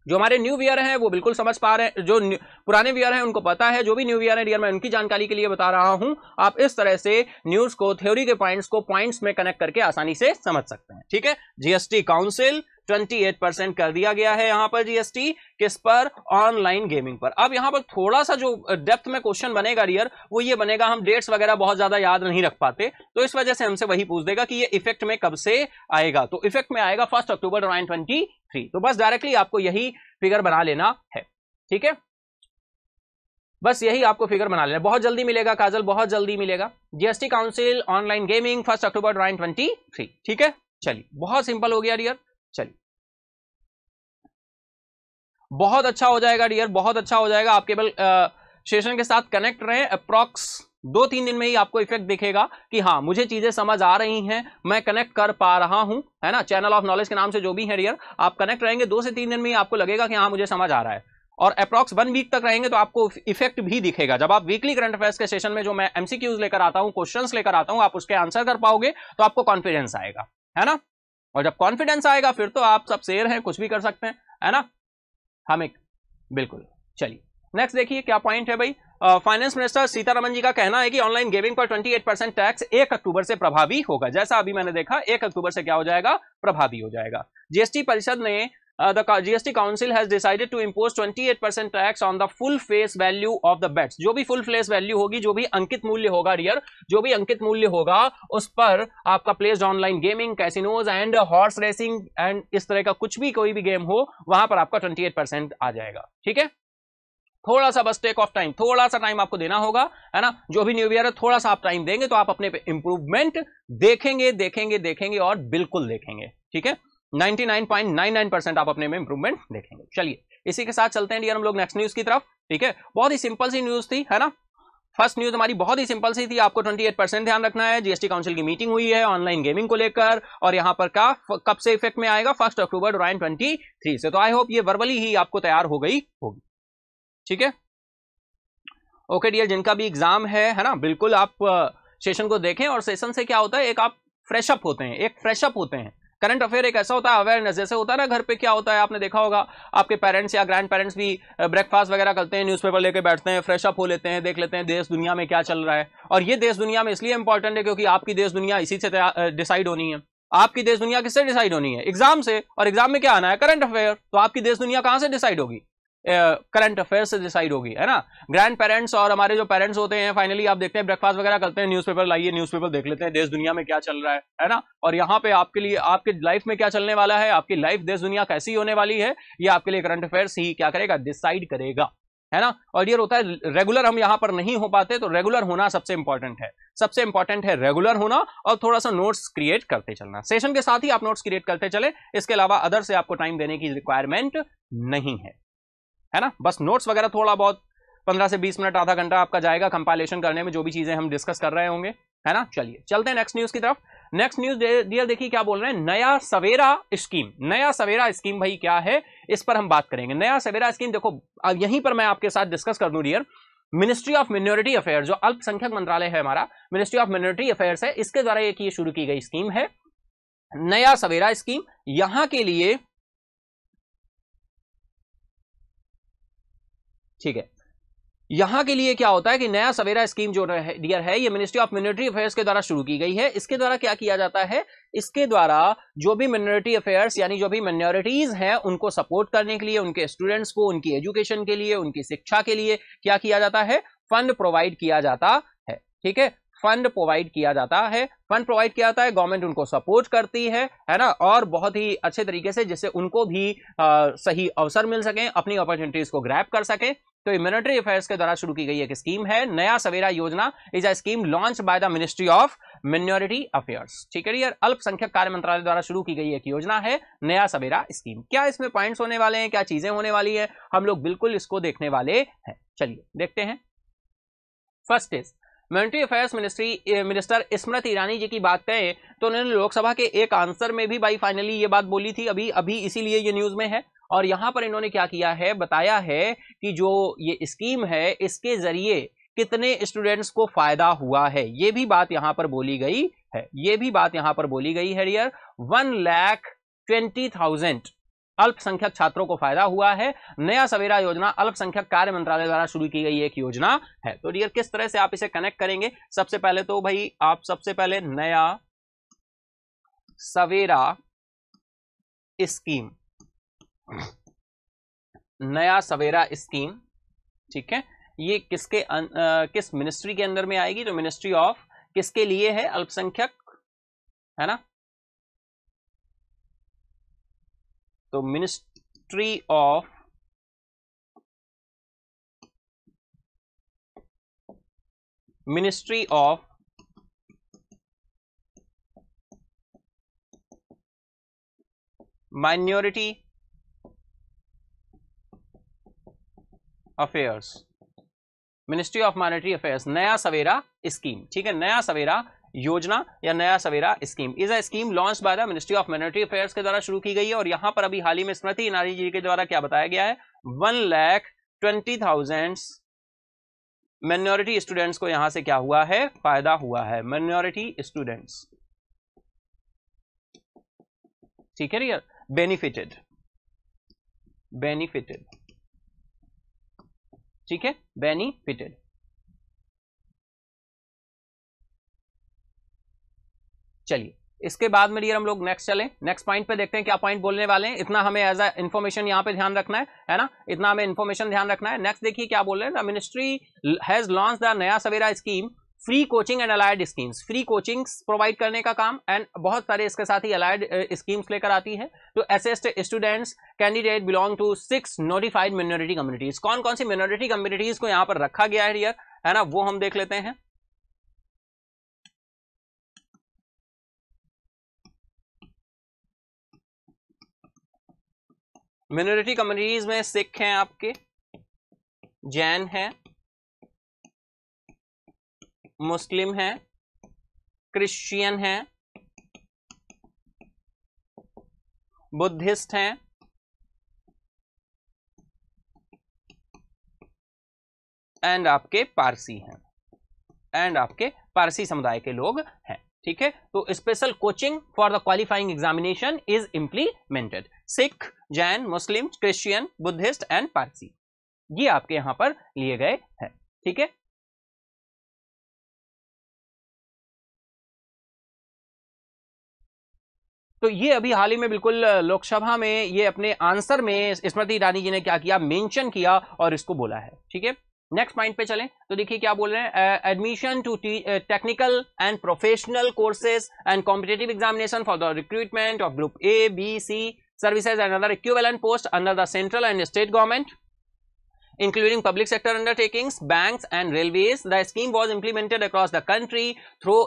जो हमारे न्यू वियर हैं वो बिल्कुल समझ पा रहे हैं जो पुराने वियर हैं उनको पता है जो भी न्यू वियर है डियर मैं उनकी जानकारी के लिए बता रहा हूं आप इस तरह से न्यूज को थ्योरी के पॉइंट्स को पॉइंट्स में कनेक्ट करके आसानी से समझ सकते हैं ठीक है जीएसटी काउंसिल 28 परसेंट कर दिया गया है यहां पर जीएसटी किस पर ऑनलाइन गेमिंग पर अब यहां पर थोड़ा सा जो डेप्थ में क्वेश्चन बनेगा रियर वो ये बनेगा हम डेट्स वगैरह बहुत ज्यादा याद नहीं रख पाते तो इस वजह से हमसे वही पूछ देगा कि ये इफेक्ट में कब से आएगा तो इफेक्ट में आएगा first October nine twenty three तो बस डायरेक्टली आपको यही फिगर बना लेना है ठीक है बस यही आपको फिगर बना लेना बहुत जल्दी मिलेगा काजल बहुत जल्दी मिलेगा GST council online gaming first October nine twenty three ठीक है चलिए बहुत सिंपल हो गया रियर चलिए बहुत अच्छा हो जाएगा डियर बहुत अच्छा हो जाएगा आप केवल सेशन के साथ कनेक्ट रहे अप्रॉक्स दो तीन दिन में ही आपको इफेक्ट दिखेगा कि हाँ मुझे चीजें समझ आ रही हैं मैं कनेक्ट कर पा रहा हूं है ना चैनल ऑफ नॉलेज के नाम से जो भी है डियर आप कनेक्ट रहेंगे दो से तीन दिन में ही आपको लगेगा कि हाँ मुझे समझ आ रहा है और अप्रॉक्स वन वीक तक रहेंगे तो आपको इफेक्ट भी दिखेगा जब आप वीकली करंट अफेयर्स के सेशन में जो मैं एमसीक्यूज लेकर आता हूँ क्वेश्चन लेकर आता हूँ आप उसके आंसर कर पाओगे तो आपको कॉन्फिडेंस आएगा है ना और जब कॉन्फिडेंस आएगा फिर तो आप सब शेर हैं कुछ भी कर सकते हैं है ना हम एक बिल्कुल चलिए नेक्स्ट देखिए क्या पॉइंट है भाई फाइनेंस मिनिस्टर सीतारमन जी का कहना है कि ऑनलाइन गेमिंग पर 28 परसेंट टैक्स 1 अक्टूबर से प्रभावी होगा जैसा अभी मैंने देखा 1 अक्टूबर से क्या हो जाएगा प्रभावी हो जाएगा जीएसटी परिषद ने uh, the GST Council has decided to impose 28% tax on the full face value of the bets. जो भी full face value होगी जो भी अंकित मूल्य होगा रियर जो भी अंकित मूल्य होगा उस पर आपका placed online gaming casinos and horse racing and इस तरह का कुछ भी कोई भी गेम हो वहां पर आपका 28% आ जाएगा ठीक है थोड़ा सा बस टेक ऑफ टाइम थोड़ा सा टाइम आपको देना होगा है ना जो भी न्यू ईयर है थोड़ा सा आप टाइम देंगे तो आप अपने इंप्रूवमेंट देखेंगे देखेंगे देखेंगे और बिल्कुल देखेंगे ठीक है 99.99 परसेंट आप अपने में इंप्रूवमेंट देखेंगे चलिए इसी के साथ चलते हैं डियर हम लोग नेक्स्ट न्यूज की तरफ ठीक है बहुत ही सिंपल सी न्यूज थी है ना फर्स्ट न्यूज हमारी बहुत ही सिंपल सी थी आपको 28 परसेंट ध्यान रखना है जीएसटी काउंसिल की मीटिंग हुई है ऑनलाइन गेमिंग को लेकर और यहाँ पर का कब से इफेक्ट में आएगा first October two twenty three से तो आई होप ये वर्बली ही आपको तैयार हो गई होगी ठीक है ओके डियर जिनका भी एग्जाम है है ना बिल्कुल आप सेशन को देखें और सेशन से क्या होता है एक आप फ्रेशअप होते हैं एक फ्रेशअप होते हैं करंट अफेयर एक ऐसा होता है अवेयरनेस जैसे होता है ना घर पे क्या होता है आपने देखा होगा आपके पेरेंट्स या ग्रैंड पेरेंट्स भी ब्रेकफास्ट वगैरह करते हैं न्यूज़पेपर लेके बैठते हैं फ्रेशअप हो लेते हैं देख लेते हैं देश दुनिया में क्या चल रहा है और ये देश दुनिया में इसलिए इंपॉर्टेंट है क्योंकि आपकी देश दुनिया इसी से डिसाइड होनी है आपकी देश दुनिया किससे डिसाइड होनी है एग्जाम से और एग्जाम में क्या आना है करंट अफेयर तो आपकी देश दुनिया कहाँ से डिसाइड होगी करंट अफेयर से डिसाइड होगी है ना ग्रैंड पेरेंट्स और हमारे जो पेरेंट्स होते हैं फाइनली आप देखते हैं ब्रेकफास्ट वगैरह करते हैं न्यूज़पेपर लाइए न्यूज़पेपर देख लेते हैं देश दुनिया में क्या चल रहा है है ना और यहाँ पे आपके लिए आपके लाइफ में क्या चलने वाला है आपकी लाइफ देश दुनिया कैसी होने वाली है ये आपके लिए करंट अफेयर्स ही क्या करेगा डिसाइड करेगा है ना और ये होता है रेगुलर हम यहाँ पर नहीं हो पाते तो रेगुलर होना सबसे इंपॉर्टेंट है सबसे इंपॉर्टेंट है रेगुलर होना और थोड़ा सा नोट्स क्रिएट करते चलना सेशन के साथ ही आप नोट्स क्रिएट करते चले इसके अलावा अदर से आपको टाइम देने की रिक्वायरमेंट नहीं है है ना बस नोट्स वगैरह थोड़ा बहुत पंद्रह से बीस मिनट आधा घंटा आपका जाएगा कंपाइलेशन करने में जो भी चीज़ें हम डिस्कस कर रहे होंगे है ना चलिए चलते हैं नेक्स्ट न्यूज़ की तरफ नेक्स्ट न्यूज़ डियर देखिए क्या बोल रहे हैं नया सवेरा स्कीम नया सवेरा स्कीम भाई क्या है इस पर हम बात करेंगे नया सवेरा स्कीम देखो अब यहीं पर मैं आपके साथ डिस्कस कर दूं dear ministry of minority affair जो अल्पसंख्यक मंत्रालय है हमारा मिनिस्ट्री ऑफ मिनोरिटी अफेयर्स है इसके द्वारा एक ये शुरू की गई स्कीम है नया सवेरा स्कीम यहां के लिए ठीक है यहां के लिए क्या होता है कि नया सवेरा स्कीम जो डियर है ये मिनिस्ट्री ऑफ मिनोरिटी अफेयर्स के द्वारा शुरू की गई है इसके द्वारा क्या किया जाता है इसके द्वारा जो भी मिनोरिटी अफेयर्स यानी जो भी मिनोरिटीज हैं उनको सपोर्ट करने के लिए उनके स्टूडेंट्स को उनकी एजुकेशन के लिए उनकी शिक्षा के लिए क्या किया जाता है फंड प्रोवाइड किया जाता है ठीक है फंड प्रोवाइड किया जाता है फंड प्रोवाइड किया जाता है गवर्नमेंट उनको सपोर्ट करती है है ना और बहुत ही अच्छे तरीके से जिससे उनको भी आ, सही अवसर मिल सकें अपनी अपॉर्चुनिटीज को ग्रैप कर सकें तो मिलिट्री अफेयर्स के द्वारा शुरू की गई एक स्कीम है नया सवेरा योजना is a scheme launch by the ministry of minority affairs ठीक है यार अल्पसंख्यक कार्य मंत्रालय द्वारा शुरू की गई एक योजना है नया सवेरा स्कीम क्या इसमें पॉइंट्स होने वाले हैं क्या चीजें होने वाली है हम लोग बिल्कुल इसको देखने वाले हैं चलिए देखते हैं first is military affairs ministry minister Smriti Irani ji की बात करें तो उन्होंने लोकसभा के एक आंसर में भी बाई फाइनली ये बात बोली थी अभी अभी इसीलिए ये न्यूज़ में है और यहाँ पर इन्होंने क्या किया है बताया है कि जो ये स्कीम है इसके जरिए कितने स्टूडेंट्स को फायदा हुआ है ये भी बात यहाँ पर बोली गई है ये भी बात यहाँ पर बोली गई है dear one lakh twenty thousand अल्पसंख्यक छात्रों को फायदा हुआ है नया सवेरा योजना अल्पसंख्यक कार्य मंत्रालय द्वारा शुरू की गई एक योजना है तो डियर किस तरह से आप इसे कनेक्ट करेंगे सबसे पहले तो भाई आप सबसे पहले नया सवेरा स्कीम नया सवेरा स्कीम ठीक है ये किसके अन, अं, आ, किस मिनिस्ट्री के अंदर में आएगी तो मिनिस्ट्री ऑफ किसके लिए है अल्पसंख्यक है ना तो ministry of ministry of minority affairs ministry of minority affairs Naya Savera scheme ठीक है नया सवेरा योजना या Naya Savera scheme is a scheme launch by the ministry of minority affairs के द्वारा शुरू की गई है और यहां पर अभी हाल ही में स्मृति इनारी जी के द्वारा क्या बताया गया है one lakh twenty thousand minority students को यहां से क्या हुआ है फायदा हुआ है माइनॉरिटी स्टूडेंट्स ठीक है बेनिफिटेड बेनिफिटेड ठीक है बेनिफिटेड चलिए इसके बाद में डियर हम लोग नेक्स्ट चलें नेक्स्ट पॉइंट पे देखते हैं क्या पॉइंट बोलने वाले हैं इतना हमें एज अ इन्फॉर्मेशन यहाँ पे ध्यान रखना है है ना इतना हमें इन्फॉर्मेशन ध्यान रखना है नेक्स्ट देखिए क्या बोल रहे हैं the ministry has launch the Naya Savera scheme free coaching and allied schemes free coachings provide करने का काम एंड बहुत सारे इसके साथ ही अलाइड स्कीम्स लेकर आती है तो assist students candidate belong to six notified minority communities कौन कौन सी मिनोरिटी कम्युनिटीज को यहाँ पर रखा गया है डियर है ना वो हम देख लेते हैं मिनोरिटी कम्युनिटीज में सिख हैं आपके जैन हैं मुस्लिम हैं क्रिश्चियन हैं बुद्धिस्ट हैं एंड आपके पारसी हैं एंड आपके पारसी समुदाय के लोग हैं ठीक है तो special coaching for the qualifying examination is implemented Sikh Jain Muslim Christian Buddhist and Parsi ये आपके यहां पर लिए गए हैं ठीक है तो ये अभी हाल ही में बिल्कुल लोकसभा में ये अपने आंसर में स्मृति ईरानी जी ने क्या किया मेंशन किया और इसको बोला है ठीक है नेक्स्ट पॉइंट पे चलें तो देखिए क्या बोल रहे हैं admission to technical and professional courses and competitive examination for the recruitment of group A B C services and other equivalent post under the central and state government including public sector undertakings banks and railways the scheme was implemented across the country through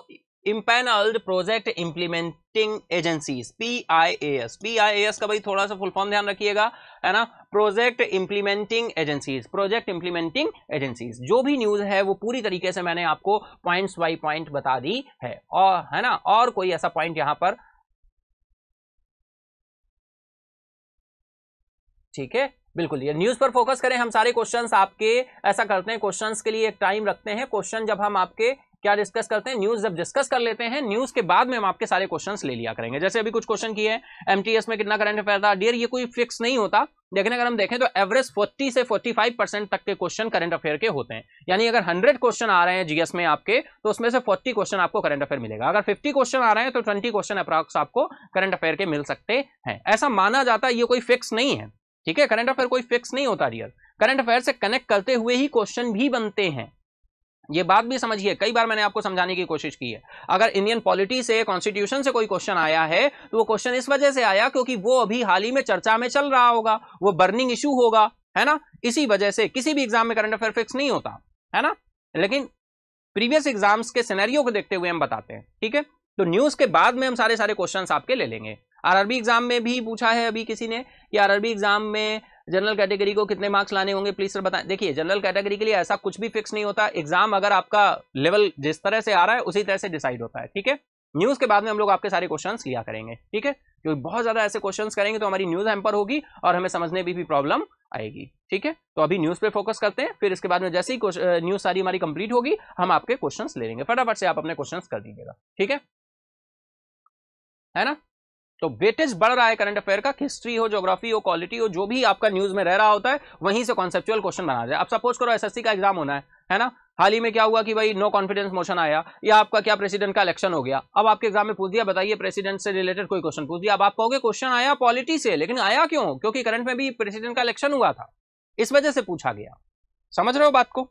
empanelled project implementing agencies P I A S P I A S का भाई थोड़ा सा full form ध्यान रखिएगा है ना project implementing agencies project implementing agencies जो भी न्यूज है वो पूरी तरीके से मैंने आपको पॉइंट बाई पॉइंट बता दी है और है ना और कोई ऐसा पॉइंट यहां पर ठीक है बिल्कुल ये न्यूज पर फोकस करें हम सारे क्वेश्चंस आपके ऐसा करते हैं क्वेश्चंस के लिए एक टाइम रखते हैं क्वेश्चन जब हम आपके क्या डिस्कस करते हैं न्यूज जब डिस्कस कर लेते हैं न्यूज के बाद में हम आपके सारे क्वेश्चंस ले लिया करेंगे जैसे अभी कुछ क्वेश्चन किए एम टी में कितना करंट अफेयर था डियर ये कोई फिक्स नहीं होता लेकिन अगर हम देखें तो एवरेज 40 से 45 परसेंट तक के क्वेश्चन करंट अफेयर के होते हैं यानी अगर 100 क्वेश्चन आ रहे हैं जीएस में आपके तो उसमें से 40 क्वेश्चन आपको करंट अफेयर मिलेगा अगर 50 क्वेश्चन आ रहे हैं तो 20 क्वेश्चन अप्रॉक्स आपको करंट अफेयर के मिल सकते हैं ऐसा माना जाता है ये कोई फिक्स नहीं है ठीक है करंट अफेयर कोई फिक्स नहीं होता डियर करंट अफेयर से कनेक्ट करते हुए ही क्वेश्चन भी बनते हैं ये बात भी समझिए कई बार मैंने आपको समझाने की कोशिश की है अगर इंडियन पॉलिटी से कॉन्स्टिट्यूशन से कोई क्वेश्चन आया है तो वो क्वेश्चन इस वजह से आया क्योंकि वो अभी हाल ही में चर्चा में चल रहा होगा वो बर्निंग इशू होगा है ना इसी वजह से किसी भी एग्जाम में करंट अफेयर फिक्स नहीं होता है ना लेकिन प्रीवियस एग्जाम्स के सिनेरियो को देखते हुए हम बताते हैं ठीक है तो न्यूज के बाद में हम सारे सारे क्वेश्चन आपके ले लेंगे आरआरबी एग्जाम में भी पूछा है अभी किसी ने कि आरआरबी एग्जाम में जनरल कैटेगरी को कितने मार्क्स लाने होंगे प्लीज सर बताएं देखिए जनरल कैटेगरी के लिए ऐसा कुछ भी फिक्स नहीं होता एग्जाम अगर आपका लेवल जिस तरह से आ रहा है उसी तरह से डिसाइड होता है ठीक है न्यूज के बाद में हम लोग आपके सारे क्वेश्चन लिया करेंगे ठीक है क्योंकि बहुत ज्यादा ऐसे क्वेश्चन करेंगे तो हमारी न्यूज हेम्पर होगी और हमें समझने में भी, भी प्रॉब्लम आएगी ठीक है तो अभी न्यूज पे फोकस करते हैं फिर इसके बाद में जैसे ही न्यूज सारी हमारी कंप्लीट होगी हम आपके क्वेश्चन ले लेंगे फटाफट से आप अपने क्वेश्चन कर दीजिएगा ठीक है है ना तो वेटेज बढ़ रहा है करंट अफेयर का हिस्ट्री हो ज्योग्राफी हो क्वालिटी हो जो भी आपका न्यूज में रह रहा होता है वहीं से कॉन्सेप्चुअल क्वेश्चन बना जाए आप सपोज करो एसएससी का एग्जाम होना है है ना हाल ही में क्या हुआ कि भाई नो कॉन्फिडेंस मोशन आया या आपका क्या प्रेसिडेंट का इलेक्शन हो गया अब आपके एग्जाम में पूछ दिया बताइए प्रेसिडेंट से रिलेटेड कोई क्वेश्चन पूछ दिया अब आप कहोगे क्वेश्चन आया पॉलिटी से लेकिन आया क्यों क्योंकि करंट में भी प्रेसिडेंट का इलेक्शन हुआ था इस वजह से पूछा गया समझ रहे हो बात को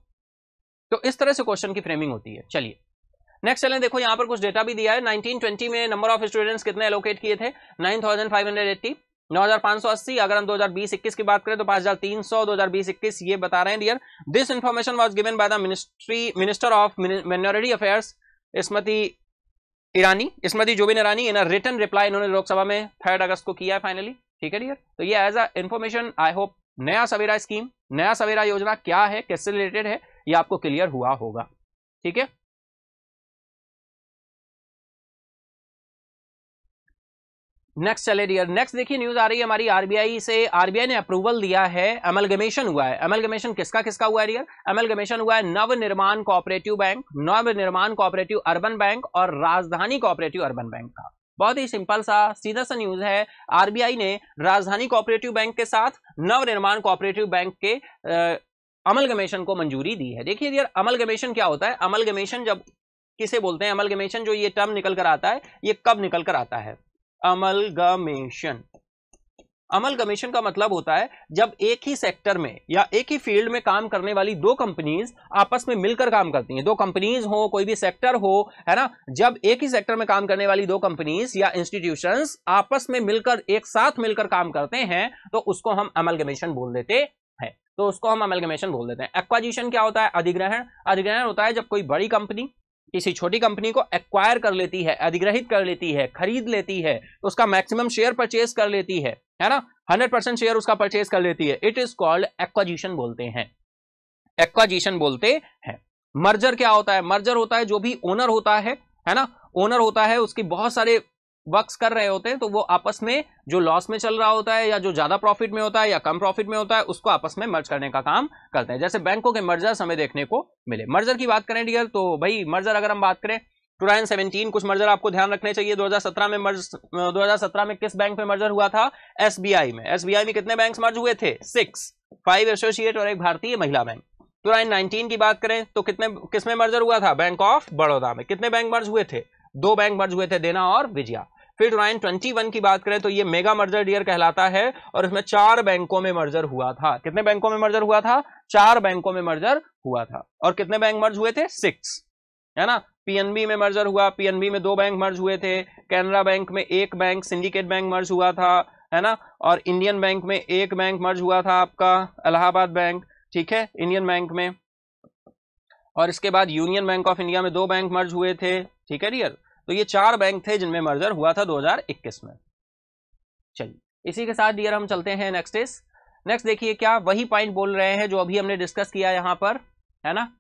तो इस तरह से क्वेश्चन की फ्रेमिंग होती है चलिए नेक्स्ट चलें देखो यहाँ पर कुछ डेटा भी दिया है 1920 में नंबर ऑफ स्टूडेंट्स कितने एलोकेट किए थे 9580 9580 अगर हम 2020-21 की बात करें तो 5300 2020-21 ये बता रहे हैं dear this information was given by the ministry minister of minority affairs Smriti Irani Smriti Zubin Irani in return reply इन्होंने लोकसभा में थर्ड अगस्त को किया है फाइनली ठीक है डियर तो ये as a information I hope Naya Savera scheme नया सवेरा योजना क्या है किससे रिलेटेड है ये आपको क्लियर हुआ होगा ठीक है नेक्स्ट चले डियर नेक्स्ट देखिए न्यूज आ रही है हमारी आरबीआई से आरबीआई ने अप्रूवल दिया है गमेशन हुआ है गमेशन किसका किसका हुआ है डियर गमेशन हुआ है नव निर्माण कोऑपरेटिव बैंक नव निर्माण कोऑपरेटिव अर्बन बैंक और राजधानी कोऑपरेटिव अर्बन बैंक का बहुत ही सिंपल सा सीधा सा न्यूज है आरबीआई ने राजधानी कोऑपरेटिव बैंक के साथ नव निर्माण कोऑपरेटिव बैंक के अमलगमेशन को मंजूरी दी है देखिए यार अमलगमेशन क्या होता है अमलगमेशन जब किसे बोलते हैं अमलगमेशन जो ये टर्म निकल कर आता है ये कब निकल कर आता है अमलगमेशन अमलगमेशन का मतलब होता है जब एक ही सेक्टर में या एक ही फील्ड में काम करने वाली दो कंपनीज आपस में मिलकर काम करती हैं दो कंपनीज हो कोई भी सेक्टर हो है ना जब एक ही सेक्टर में काम करने वाली दो कंपनीज या इंस्टीट्यूशंस आपस में मिलकर एक साथ मिलकर काम करते हैं तो उसको हम अमलगमेशन बोल देते हैं तो उसको हम अमलगमेशन बोल देते हैं एक्वाजिशन क्या होता है अधिग्रहण अधिग्रहण होता है जब कोई बड़ी कंपनी किसी छोटी कंपनी को एक्वायर कर लेती है अधिग्रहित कर लेती है खरीद लेती है तो उसका मैक्सिमम शेयर परचेज कर लेती है है ना हंड्रेड परसेंट शेयर उसका परचेज कर लेती है इट इज कॉल्ड एक्वाजिशन बोलते हैं एक्वाजिशन बोलते हैं मर्जर क्या होता है मर्जर होता है जो भी ओनर होता है है ना ओनर होता है उसकी बहुत सारे वर्क्स कर रहे होते हैं तो वो आपस में जो लॉस में चल रहा होता है या जो ज्यादा प्रॉफिट में होता है या कम प्रॉफिट में होता है उसको आपस में मर्ज करने का काम करते हैं जैसे बैंकों के मर्जर हमें देखने को मिले मर्जर की बात करें डियर तो भाई मर्जर अगर हम बात करें टू थाउजेंड सेवेंटीन कुछ मर्जर आपको ध्यान रखने चाहिए 2017 में मर्ज 2017 में किस बैंक में मर्जर हुआ था एस में एसबीआई में कितने बैंक मर्ज हुए थे सिक्स फाइव एसोसिएट और एक भारतीय महिला बैंक टू थाउजेंड नाइनटीन की बात करें तो कितने किस में मर्जर हुआ था बैंक ऑफ बड़ौदा में कितने बैंक मर्ज हुए थे दो बैंक मर्ज हुए थे देना और विजया फिर ट्वेंटी वन की बात करें तो ये मेगा मर्जर डियर कहलाता है और इसमें चार बैंकों में मर्जर हुआ था कितने बैंकों में मर्जर हुआ था चार बैंकों में मर्जर हुआ था और कितने बैंक मर्ज हुए थे सिक्स है ना पीएनबी में मर्जर हुआ पीएनबी में दो बैंक मर्ज हुए थे कैनरा बैंक में एक बैंक सिंडिकेट बैंक मर्ज हुआ था है ना और इंडियन बैंक में एक बैंक मर्ज हुआ था आपका इलाहाबाद बैंक ठीक है इंडियन बैंक में और इसके बाद यूनियन बैंक ऑफ इंडिया में दो बैंक मर्ज हुए थे ठीक है डियर तो ये चार बैंक थे जिनमें मर्जर हुआ था 2021 में चलिए इसी के साथ डियर हम चलते हैं नेक्स्ट इस नेक्स्ट देखिए क्या वही पॉइंट बोल रहे हैं जो अभी हमने डिस्कस किया यहां पर है ना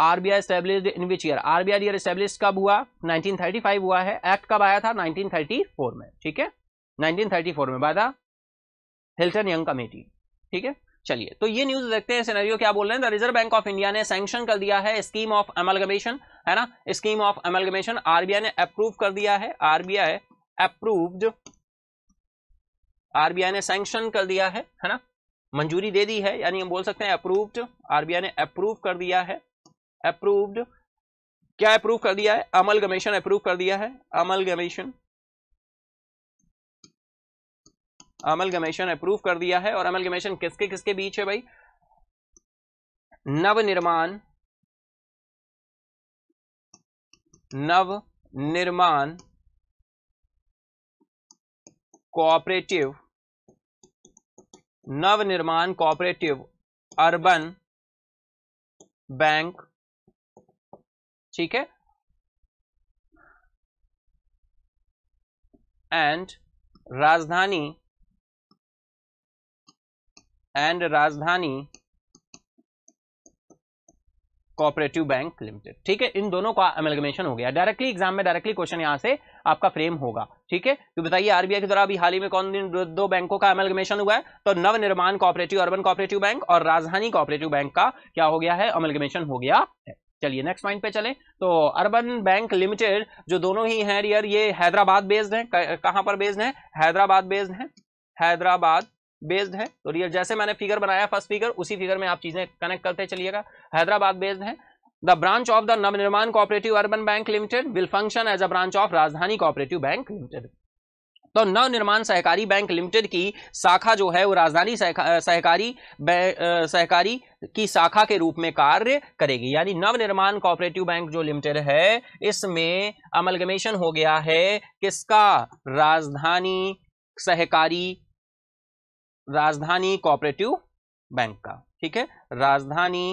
RBI establish in which year RBI dear establish कब हुआ 1935 हुआ है एक्ट कब आया था 1934 में ठीक है 1934 में by the Hilton Young committee ठीक है चलिए तो ये न्यूज देखते हैं सिनेरियो क्या बोल रहे हैं रिजर्व बैंक ऑफ इंडिया ने सैंक्शन कर दिया है स्कीम ऑफ एमलगमेशन है ना स्कीम ऑफ एमलगमेशन आरबीआई ने अप्रूव कर दिया है आरबीआई अप्रूव्ड आरबीआई ने सैंक्शन कर दिया है है ना मंजूरी दे दी है यानी हम बोल सकते हैं अप्रूव्ड आरबीआई ने अप्रूव कर दिया है अप्रूव्ड क्या अप्रूव कर दिया है अमलगमेशन अप्रूव कर दिया है अमलगमेशन अमल गमेशन अप्रूव कर दिया है और अमल गमेशन किसके किसके बीच है भाई नव निर्माण नव निर्माण कोऑपरेटिव नव निर्माण कोऑपरेटिव अर्बन बैंक ठीक है एंड राजधानी एंड राजधानी कोऑपरेटिव बैंक लिमिटेड ठीक है इन दोनों का अमेलगमेशन हो गया डायरेक्टली एग्जाम में डायरेक्टली क्वेश्चन यहां से आपका फ्रेम होगा ठीक है तो बताइए आरबीआई के द्वारा अभी हाल ही में कौन दिन दो बैंकों का अमेलगमेशन हुआ है तो नवनिर्माण कोऑपरेटिव अर्बन कोऑपरेटिव बैंक और राजधानी कोऑपरेटिव बैंक का क्या हो गया है अमेलगमेशन हो गया है चलिए नेक्स्ट पॉइंट पे चलें तो अर्बन बैंक लिमिटेड जो दोनों ही हैं रियर ये हैदराबाद बेस्ड है कहां पर बेस्ड है हैदराबाद बेस्ड है हैदराबाद बेस्ड है तो रियल जैसे मैंने फिगर बनाया फर्स्ट फिगर उसी फिगर में आप चीजें कनेक्ट करते चलिएगा हैदराबाद बेस्ड है the branch of the Navnirman cooperative urban bank limited will function as a branch of Rajdhani cooperative bank limited तो नव निर्माण सहकारी बैंक लिमिटेड की शाखा जो है वो राजधानी सहकारी सहकारी की शाखा के रूप में कार्य करेगी यानी नव निर्माण कोऑपरेटिव बैंक जो लिमिटेड है इसमें अमलगमेशन हो गया है किसका राजधानी सहकारी राजधानी कोऑपरेटिव बैंक का ठीक है राजधानी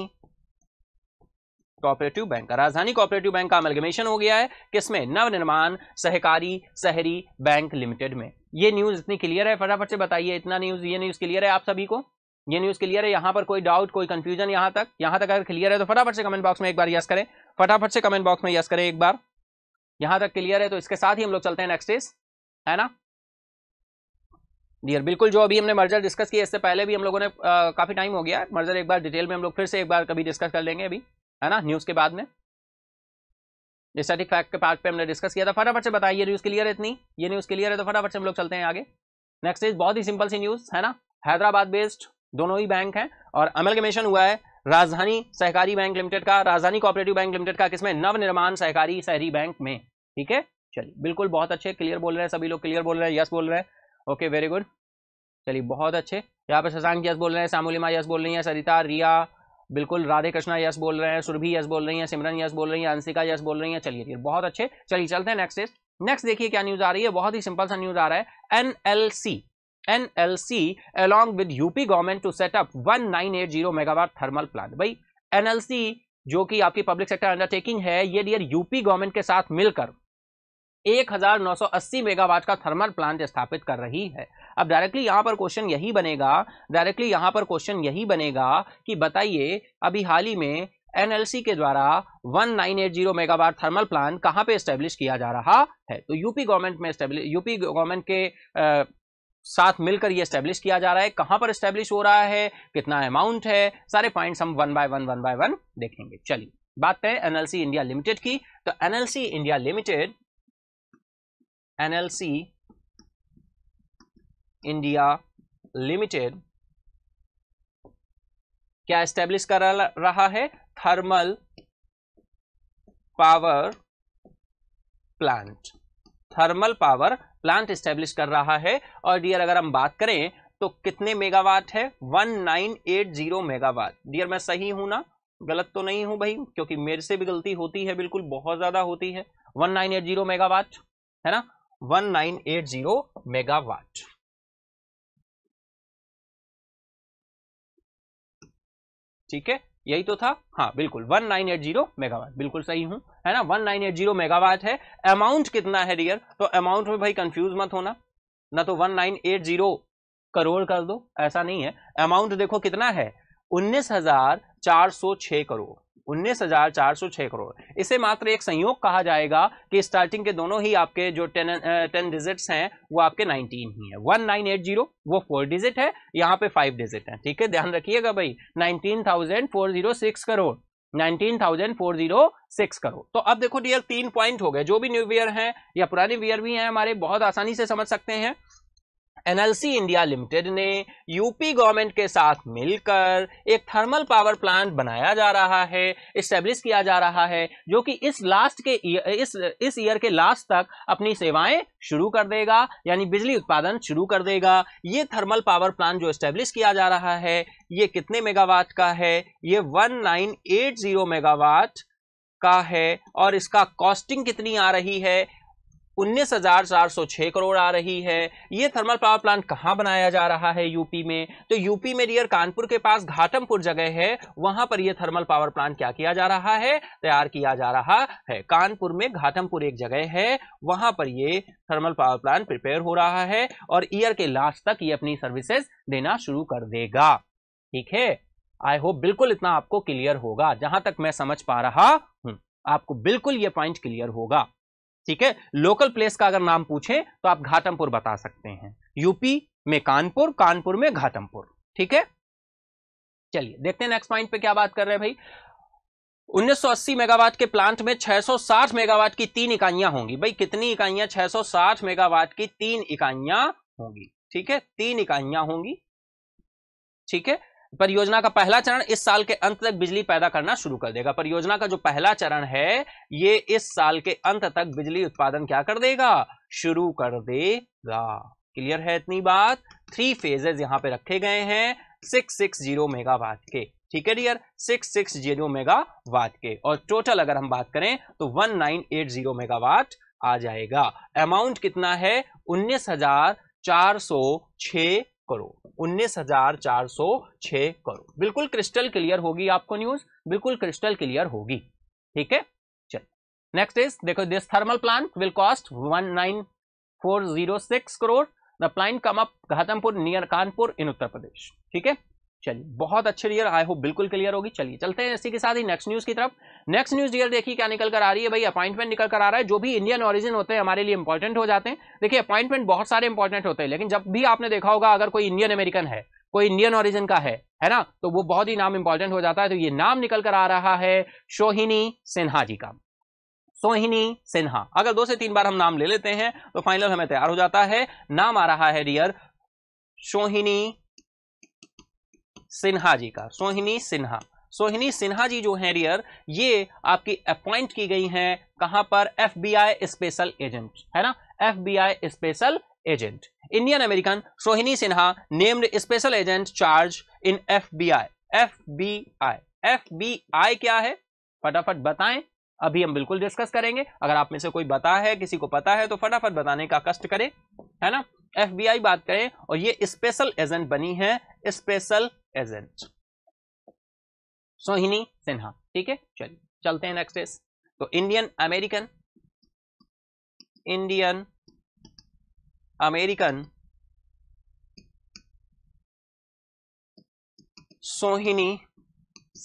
कॉपरेटिव बैंक का राजधानी कॉपरेटिव बैंक का अमलगमेशन हो गया है किसमें नवनिर्माण सहकारी शहरी बैंक लिमिटेड में ये न्यूज इतनी क्लियर है फटाफट से बताइए इतना न्यूज ये न्यूज क्लियर है आप सभी को ये न्यूज क्लियर है यहां पर कोई डाउट कोई कंफ्यूजन यहां तक यहां तक अगर क्लियर है तो फटाफट से कमेंट बॉक्स में एक बार यस करें फटाफट से कमेंट बॉक्स में यस करें एक बार यहां तक क्लियर है तो इसके साथ ही हम लोग चलते हैं नेक्स्ट इज है ना डियर बिल्कुल जो अभी हमने मर्जर डिस्कस किया इससे पहले भी हम लोगों ने काफ़ी टाइम हो गया मर्जर एक बार डिटेल में हम लोग फिर से एक बार कभी डिस्कस कर लेंगे अभी है ना न्यूज़ के बाद में स्टैटिक फैक्ट के पार्ट पे हमने डिस्कस किया था फटाफट से बताइए न्यूज़ क्लियर है इतनी ये न्यूज़ क्लियर है तो फटाफट से हम लोग चलते हैं आगे नेक्स्ट इज बहुत ही सिंपल सी न्यूज़ है ना हैदराबाद बेस्ड दोनों ही बैंक हैं और मिशन हुआ है राजधानी सहकारी बैंक लिमिटेड का राजधानी कोऑपरेटिव बैंक लिमिटेड का किसमें निर्माण सहकारी शहरी बैंक में ठीक है चलिए बिल्कुल बहुत अच्छे क्लियर बोल रहे हैं सभी लोग क्लियर बोल रहे हैं यस बोल रहे हैं ओके वेरी गुड चलिए बहुत अच्छे यहाँ पर शशांक यस बोल रहे हैं सामूलिमा यस बोल रही हैं सरिता रिया बिल्कुल राधे कृष्णा यस बोल रहे हैं सुरभि यस बोल रही हैं सिमरन यस बोल रही हैं अंशिका यस बोल रही हैं चलिए बहुत अच्छे चलिए चलते हैं नेक्स्ट नेक्स्ट देखिए क्या न्यूज आ रही है बहुत ही सिंपल सा न्यूज आ रहा है N L C with UP government to setup one nine eight zero megawatt thermal plant भाई एन एल सी जो कि आपकी पब्लिक सेक्टर अंडरटेकिंग है ये डियर यूपी गवर्नमेंट के साथ मिलकर 1980 मेगावाट का थर्मल प्लांट स्थापित कर रही है अब डायरेक्टली यहाँ पर क्वेश्चन यही बनेगा डायरेक्टली यहाँ पर क्वेश्चन यही बनेगा कि बताइए अभी हाल ही में एनएलसी के द्वारा 1980 मेगावाट थर्मल प्लांट कहाँ पे स्टेब्लिश किया जा रहा है तो यूपी गवर्नमेंट में स्टेब्लिश यूपी गवर्नमेंट के आ, साथ मिलकर ये स्टेब्लिश किया जा रहा है कहां पर स्टेब्लिश हो रहा है कितना अमाउंट है सारे पॉइंट्स हम one by one one by one देखेंगे चलिए बात करें एनएलसी इंडिया लिमिटेड की तो NLC India limited NLC India limited क्या स्टैब्लिश कर रहा है thermal power plant thermal power plant establish कर रहा है और डियर अगर हम बात करें तो कितने मेगावाट है 1980 मेगावाट डियर मैं सही हूं ना गलत तो नहीं हूं भाई क्योंकि मेरे से भी गलती होती है बिल्कुल बहुत ज्यादा होती है 1980 मेगावाट है ना 1980 मेगावाट ठीक है यही तो था हाँ बिल्कुल 1980 मेगावाट बिल्कुल सही हूं है ना 1980 मेगावाट है अमाउंट कितना है रियर तो अमाउंट में भाई कंफ्यूज मत होना ना तो 1980 करोड़ कर दो ऐसा नहीं है अमाउंट देखो कितना है 19,406 करोड़ उन्नीस हजार चार सौ छह करोड़ इसे मात्र एक संयोग कहा जाएगा कि स्टार्टिंग के दोनों ही आपके जो टेन टेन डिजिट्स हैं वो आपके नाइनटीन ही है वन नाइन एट जीरो वो फोर डिजिट है यहाँ पे फाइव डिजिट है ठीक है ध्यान रखिएगा भाई nineteen thousand four zero six crore 19,406 crore तो अब देखो डियर तीन पॉइंट हो गए जो भी न्यू ईयर है या पुराने ईयर भी हैं हमारे बहुत आसानी से समझ सकते हैं एनएलसी इंडिया लिमिटेड ने यूपी गवर्नमेंट के साथ मिलकर एक थर्मल पावर प्लांट बनाया जा रहा है इस्टेब्लिश किया जा रहा है जो कि इस लास्ट के इस इस ईयर के लास्ट तक अपनी सेवाएं शुरू कर देगा यानी बिजली उत्पादन शुरू कर देगा ये थर्मल पावर प्लांट जो इस्टेब्लिश किया जा रहा है ये कितने मेगावाट का है ये वन मेगावाट का है और इसका कॉस्टिंग कितनी आ रही है उन्नीस हजार चार सौ छह करोड़ आ रही है ये थर्मल पावर प्लांट कहाँ बनाया जा रहा है यूपी में तो यूपी में रियर कानपुर के पास घाटमपुर जगह है वहां पर यह थर्मल पावर प्लांट क्या किया जा रहा है तैयार किया जा रहा है कानपुर में घाटमपुर एक जगह है वहां पर ये थर्मल पावर प्लांट प्रिपेयर हो रहा है और ईयर के लास्ट तक ये अपनी सर्विसेज देना शुरू कर देगा ठीक है आई होप बिल्कुल इतना आपको क्लियर होगा जहां तक मैं समझ पा रहा हूं आपको बिल्कुल ये पॉइंट क्लियर होगा ठीक है लोकल प्लेस का अगर नाम पूछे तो आप घाटमपुर बता सकते हैं यूपी में कानपुर कानपुर में घाटमपुर ठीक है चलिए देखते हैं नेक्स्ट पॉइंट पे क्या बात कर रहे हैं भाई 1980 मेगावाट के प्लांट में 660 मेगावाट की तीन इकाइयां होंगी भाई कितनी इकाइयां 660 मेगावाट की तीन इकाइयां होंगी ठीक है तीन इकाइयां होंगी ठीक है परियोजना का पहला चरण इस साल के अंत तक बिजली पैदा करना शुरू कर देगा परियोजना का जो पहला चरण है ये इस साल के अंत तक बिजली उत्पादन क्या कर देगा शुरू कर देगा क्लियर है इतनी बात थ्री फेजेस यहां पे रखे गए हैं सिक्स सिक्स जीरो मेगावाट के ठीक है dear six six zero megawatt के और टोटल अगर हम बात करें तो one nine eight zero megawatt आ जाएगा अमाउंट कितना है उन्नीस हजार चार सौ छ करो उन्नीस हजार चार सौ छह करो बिल्कुल क्रिस्टल क्लियर होगी आपको न्यूज बिल्कुल क्रिस्टल क्लियर होगी ठीक है चलिए नेक्स्ट इज देखो this thermal plant will cost one nine four zero six crore the plant come up Ghatampur near Kanpur in Uttar Pradesh ठीक है चलिए बहुत अच्छे रियर आई होप बिल्कुल क्लियर होगी चलिए चलते हैं इसी के साथ ही नेक्स्ट न्यूज की तरफ नेक्स्ट न्यूज डियर देखिए क्या निकल कर आ रही है भाई अपॉइंटमेंट निकल कर आ रहा है जो भी इंडियन ऑरिजिन होते हैं हमारे लिए इंपॉर्टेंट हो जाते हैं देखिए अपॉइंटमेंट बहुत सारे इंपॉर्टेंट होते हैं लेकिन जब भी आपने देखा होगा अगर कोई इंडियन अमेरिकन है कोई इंडियन ऑरिजिन का है है ना तो वो बहुत ही नाम इंपॉर्टेंट हो जाता है तो ये नाम निकल कर आ रहा है शोहिनी सिन्हा जी का सोहिनी सिन्हा अगर दो से तीन बार हम नाम ले लेते हैं तो फाइनल हमें तैयार हो जाता है नाम आ रहा है डियर शोहिनी सिन्हा जी का सोहिनी सिन्हा सोहिनी सिन्हा जी जो हैं डियर ये आपकी अपॉइंट की गई हैं कहां पर एफबीआई स्पेशल एजेंट है ना FBI special agent Indian American Sohini Sinha named special agent charge in FBI FBI FBI क्या है फटाफट बताएं अभी हम बिल्कुल डिस्कस करेंगे अगर आप में से कोई बता है किसी को पता है तो फटाफट बताने का कष्ट करें है ना एफबीआई बात करें और ये स्पेशल एजेंट बनी है स्पेशल एजेंट सोहिनी सिन्हा ठीक है चलिए चलते हैं नेक्स्ट इस तो Indian American Indian American Sohini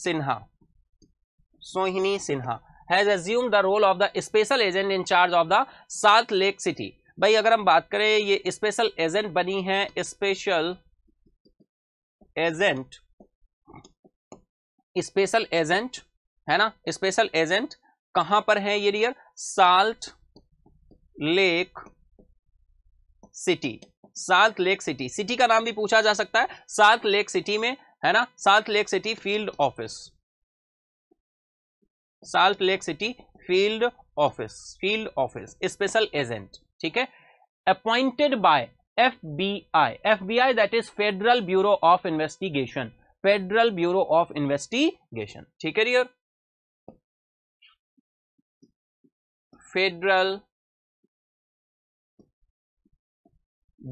Sinha Sohini Sinha has assume the role of the special agent in charge of the Salt Lake City भाई अगर हम बात करें ये स्पेशल एजेंट बनी है स्पेशल एजेंट स्पेशल एजेंट है ना स्पेशल एजेंट कहां पर है ये dear Salt Lake City Salt Lake City city का नाम भी पूछा जा सकता है साल्ट लेक सिटी में है ना Salt Lake City field office Salt Lake City field office field office special agent ठीक है appointed by FBI. FBI that is Federal Bureau of Investigation. Federal Bureau of Investigation. ठीक है dear Federal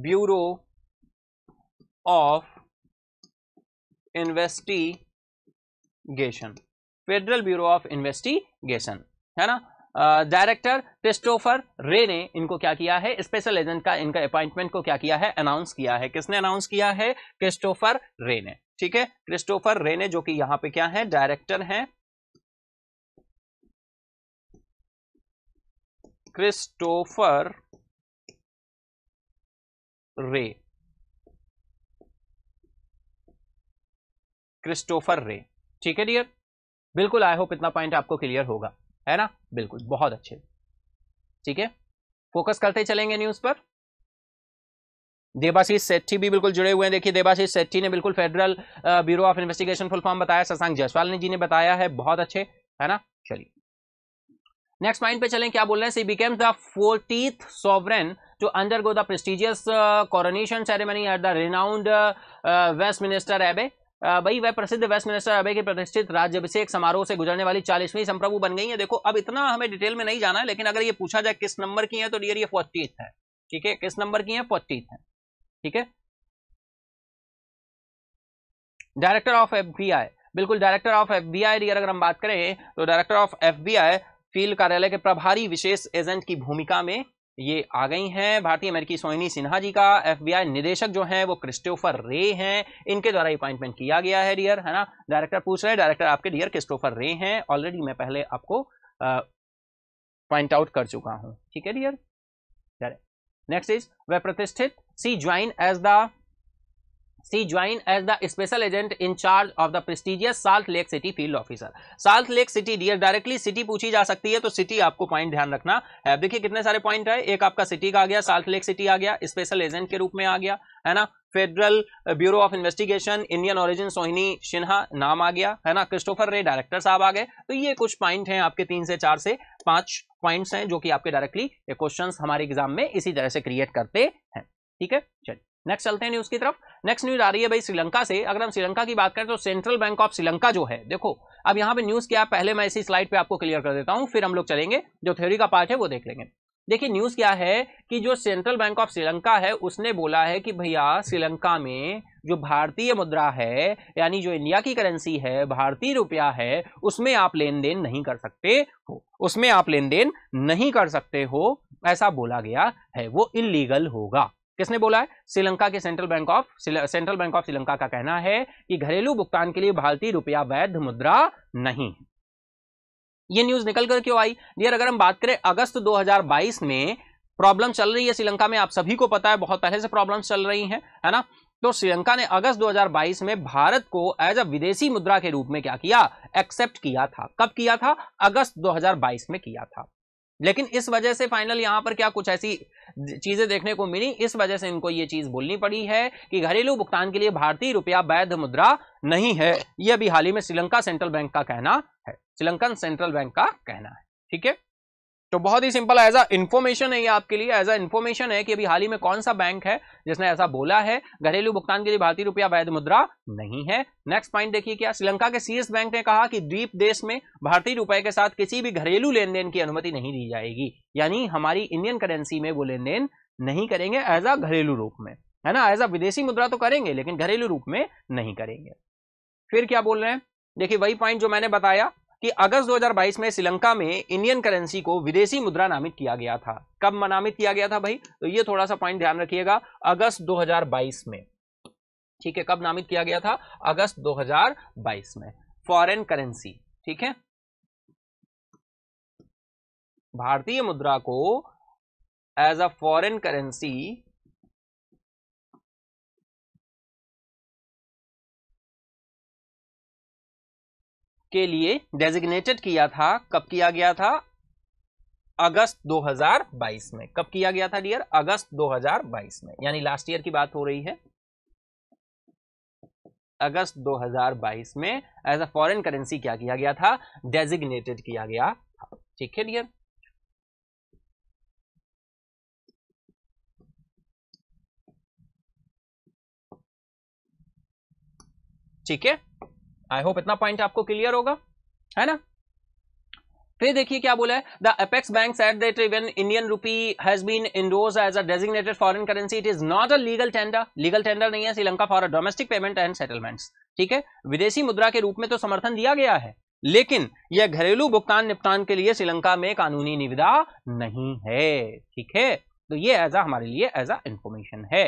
Bureau of Investigation. Federal Bureau of Investigation. है ना director Christopher रे ने इनको क्या किया है स्पेशल एजेंट का इनका अपॉइंटमेंट को क्या किया है अनाउंस किया है किसने अनाउंस किया है क्रिस्टोफर रे ने ठीक है क्रिस्टोफर रे ने जो कि यहां पे क्या है डायरेक्टर हैं क्रिस्टोफर रे क्रिस्टोफर रे ठीक है डियर बिल्कुल आई होप इतना पॉइंट आपको क्लियर होगा है ना बिल्कुल बहुत अच्छे ठीक है फोकस करते चलेंगे न्यूज़ पर देवाशीष सेट्टी भी बिल्कुल जुड़े हुए हैं देखिए देवाशीष सेट्टी ने बिल्कुल Federal Bureau of Investigation full form बताया शशांक जयसवाल ने जी ने बताया है बहुत अच्छे है ना चलिए नेक्स्ट पॉइंट पे चलें क्या बोल रहे हैं she became the fortieth sovereign to undergo the prestigious coronation ceremony at the renowned Westminster Abbey भाई वह प्रसिद्ध वेस्ट मिनिस्टर अभय के प्रतिष्ठित राज्यभिषेक समारोह से गुजरने वाली चालीसवीं संप्रभु बन गई है देखो अब इतना हमें डिटेल में नहीं जाना है लेकिन अगर ये पूछा जाए किस नंबर की है तो डियर ये फोर्टीथ है ठीक है किस नंबर की है फोर्टीथ है ठीक है डायरेक्टर ऑफ एफ बिल्कुल डायरेक्टर ऑफ एफ बी अगर हम बात करें तो डायरेक्टर ऑफ एफ फील्ड कार्यालय के प्रभारी विशेष एजेंट की भूमिका में ये आ गई हैं भारतीय अमेरिकी सोहिनी सिन्हा जी का एफबीआई निदेशक जो हैं वो क्रिस्टोफर रे हैं इनके द्वारा अपॉइंटमेंट किया गया है डियर है ना डायरेक्टर पूछ रहे डायरेक्टर आपके डियर क्रिस्टोफर रे हैं ऑलरेडी मैं पहले आपको पॉइंट आउट कर चुका हूं ठीक है डियर नेक्स्ट इज वे प्रतिष्ठित she join as the she join as the special agent in charge of the prestigious Salt Lake City field officer Salt Lake City dear directly city पूछी जा सकती है तो सिटी आपको पॉइंट ध्यान रखना है देखिए कितने सारे पॉइंट है एक आपका सिटी का आ गया साल्ट लेक सिटी आ गया स्पेशल एजेंट के रूप में आ गया है ना Federal Bureau of Investigation Indian origin Sohini Sinha नाम आ गया है ना क्रिस्टोफर रे डायरेक्टर साहब आ गए तो ये कुछ पॉइंट हैं आपके तीन से चार से पांच पॉइंट्स हैं जो कि आपके डायरेक्टली क्वेश्चंस हमारे एग्जाम में इसी तरह से क्रिएट करते हैं ठीक है चलिए नेक्स्ट चलते हैं न्यूज की तरफ नेक्स्ट न्यूज आ रही है भाई श्रीलंका से अगर हम श्रीलंका की बात करें तो सेंट्रल बैंक ऑफ श्रीलंका जो है देखो अब यहाँ पे न्यूज क्या है पहले मैं इसी स्लाइड पे आपको क्लियर कर देता हूँ फिर हम लोग चलेंगे जो थ्योरी का पार्ट है वो देख लेंगे देखिए न्यूज क्या है कि जो सेंट्रल बैंक ऑफ श्रीलंका है उसने बोला है कि भैया श्रीलंका में जो भारतीय मुद्रा है यानी जो इंडिया की करेंसी है भारतीय रुपया है उसमें आप लेन देन नहीं कर सकते हो उसमें आप लेन देन नहीं कर सकते हो ऐसा बोला गया है वो इलीगल होगा किसने बोला है श्रीलंका के central bank of central bank of Sri Lanka का कहना है कि घरेलू भुगतान के लिए भारतीय रुपया वैध मुद्रा नहीं है ये न्यूज निकल कर क्यों आई डियर अगर हम बात करें अगस्त 2022 में प्रॉब्लम चल रही है श्रीलंका में आप सभी को पता है बहुत पहले से प्रॉब्लम चल रही है है ना तो श्रीलंका ने अगस्त 2022 में भारत को एज अ विदेशी मुद्रा के रूप में क्या किया एक्सेप्ट किया था कब किया था अगस्त 2022 में किया था लेकिन इस वजह से फाइनल यहां पर क्या कुछ ऐसी चीजें देखने को मिली इस वजह से इनको ये चीज बोलनी पड़ी है कि घरेलू भुगतान के लिए भारतीय रुपया वैध मुद्रा नहीं है यह भी हाल ही में श्रीलंका सेंट्रल बैंक का कहना है श्रीलंकन सेंट्रल बैंक का कहना है ठीक है तो बहुत ही सिंपल एज अ इन्फॉर्मेशन है ये आपके लिए एज अ इन्फॉर्मेशन है कि अभी हाल ही में कौन सा बैंक है जिसने ऐसा बोला है घरेलू भुगतान के लिए भारतीय रुपया वैध मुद्रा नहीं है नेक्स्ट पॉइंट देखिए क्या श्रीलंका के सीएस बैंक ने कहा कि द्वीप देश में भारतीय रुपए के साथ किसी भी घरेलू लेन देन की अनुमति नहीं दी जाएगी यानी हमारी इंडियन करेंसी में वो लेन देन नहीं करेंगे एज अ घरेलू रूप में है ना एज अ विदेशी मुद्रा तो करेंगे लेकिन घरेलू रूप में नहीं करेंगे फिर क्या बोल रहे हैं देखिए वही पॉइंट जो मैंने बताया कि अगस्त 2022 में श्रीलंका में इंडियन करेंसी को विदेशी मुद्रा नामित किया गया था कब नामित किया गया था भाई तो ये थोड़ा सा पॉइंट ध्यान रखिएगा अगस्त 2022 में ठीक है कब नामित किया गया था अगस्त 2022 में फॉरेन करेंसी ठीक है भारतीय मुद्रा को एज अ फॉरेन करेंसी के लिए डेजिग्नेटेड किया था कब किया गया था अगस्त 2022 में कब किया गया था डियर अगस्त 2022 में यानी लास्ट ईयर की बात हो रही है अगस्त 2022 में एज अ फॉरेन करेंसी क्या किया गया था डेजिग्नेटेड किया गया था ठीक है डियर ठीक है आई होप इतना पॉइंट आपको क्लियर होगा है ना फिर देखिए क्या बोला है the apex bank set that even Indian rupee has been endorsed as a designated foreign currency it is not a legal tender legal tender नहीं है Sri Lanka for a domestic payment and settlements ठीक है विदेशी मुद्रा के रूप में तो समर्थन दिया गया है लेकिन यह घरेलू भुगतान निपटान के लिए श्रीलंका में कानूनी निविदा नहीं है ठीक है तो ये एज अ हमारे लिए एज अ इंफॉर्मेशन है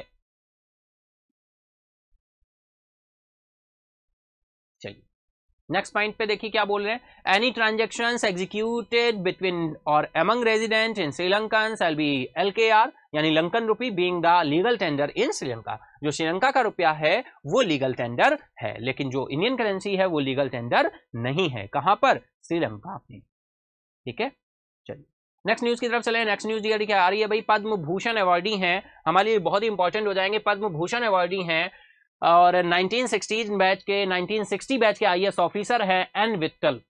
नेक्स्ट पॉइंट पे देखिए क्या बोल रहे हैं एनी ट्रांजेक्शन एग्जीक्यूटेड बिटवीन और among resident in Sri Lankan L B L K R यानी Lankan rupee being the legal tender in Sri Lanka जो श्रीलंका का रुपया है वो लीगल टेंडर है लेकिन जो इंडियन करेंसी है वो लीगल टेंडर नहीं है कहां पर श्रीलंका में ठीक है चलिए नेक्स्ट न्यूज की तरफ चले नेक्स्ट न्यूज क्या आ रही है भाई पद्म भूषण अवार्डी है हमारे लिए बहुत ही इंपॉर्टेंट हो जाएंगे पद्म भूषण अवार्डी है और 1960 बैच के 1960 बैच के आईएएस ऑफिसर हैं एन वित्तल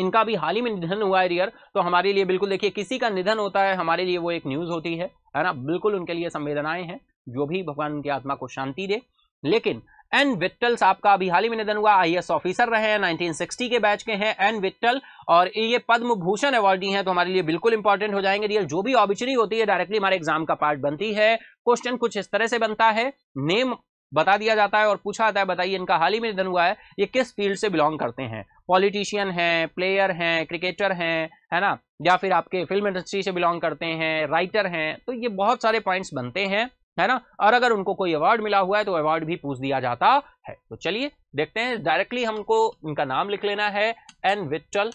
इनका भी हाल ही में निधन हुआ है रियर तो हमारे लिए बिल्कुल देखिए किसी का निधन होता है हमारे लिए वो एक न्यूज होती है है ना बिल्कुल उनके लिए संवेदनाएं हैं जो भी भगवान उनकी आत्मा को शांति दे लेकिन एन विट्टल साहब का अभी हाल ही में निधन हुआ आई ऑफिसर रहे हैं 1960 के बैच के हैं एन विट्टल और ये पद्म भूषण अवार्डी हैं तो हमारे लिए बिल्कुल इंपॉर्टेंट हो जाएंगे रियल जो भी ऑबिचरी होती है डायरेक्टली हमारे एग्जाम का पार्ट बनती है क्वेश्चन कुछ इस तरह से बनता है नेम बता दिया जाता है और पूछा जाता है बताइए इनका हाल ही में निधन हुआ है ये किस फील्ड से बिलोंग करते हैं पॉलिटिशियन हैं प्लेयर हैं क्रिकेटर हैं है ना या फिर आपके फिल्म इंडस्ट्री से बिलोंग करते हैं राइटर हैं तो ये बहुत सारे पॉइंट्स बनते हैं है ना और अगर उनको कोई अवार्ड मिला हुआ है तो अवार्ड भी पूछ दिया जाता है तो चलिए देखते हैं डायरेक्टली हमको इनका नाम लिख लेना है एन विट्टल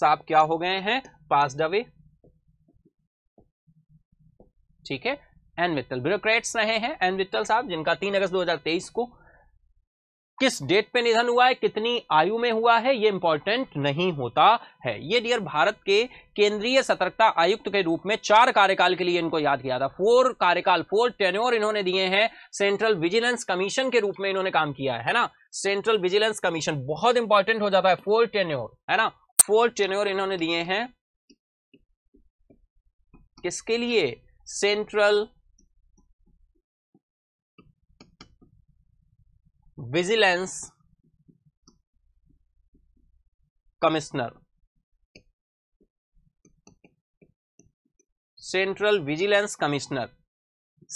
साहब क्या हो गए हैं पास डवे ठीक है एन मित्तल ब्यूरोक्रेट्स रहे हैं एन मित्तल साहब जिनका तीन अगस्त 2023 को किस डेट पे निधन हुआ है कितनी आयु में हुआ है ये इंपॉर्टेंट नहीं होता है ये डियर भारत के केंद्रीय सतर्कता आयुक्त के रूप में चार कार्यकाल के लिए इनको याद किया था फोर कार्यकाल फोर टेन्योर इन्होंने दिए हैं सेंट्रल विजिलेंस कमीशन के रूप में इन्होंने काम किया है, है ना सेंट्रल विजिलेंस कमीशन बहुत इंपॉर्टेंट हो जाता है फोर टेन्योर है ना फोर टेन्योर इन्होंने दिए हैं किसके लिए central vigilance commissioner central vigilance commissioner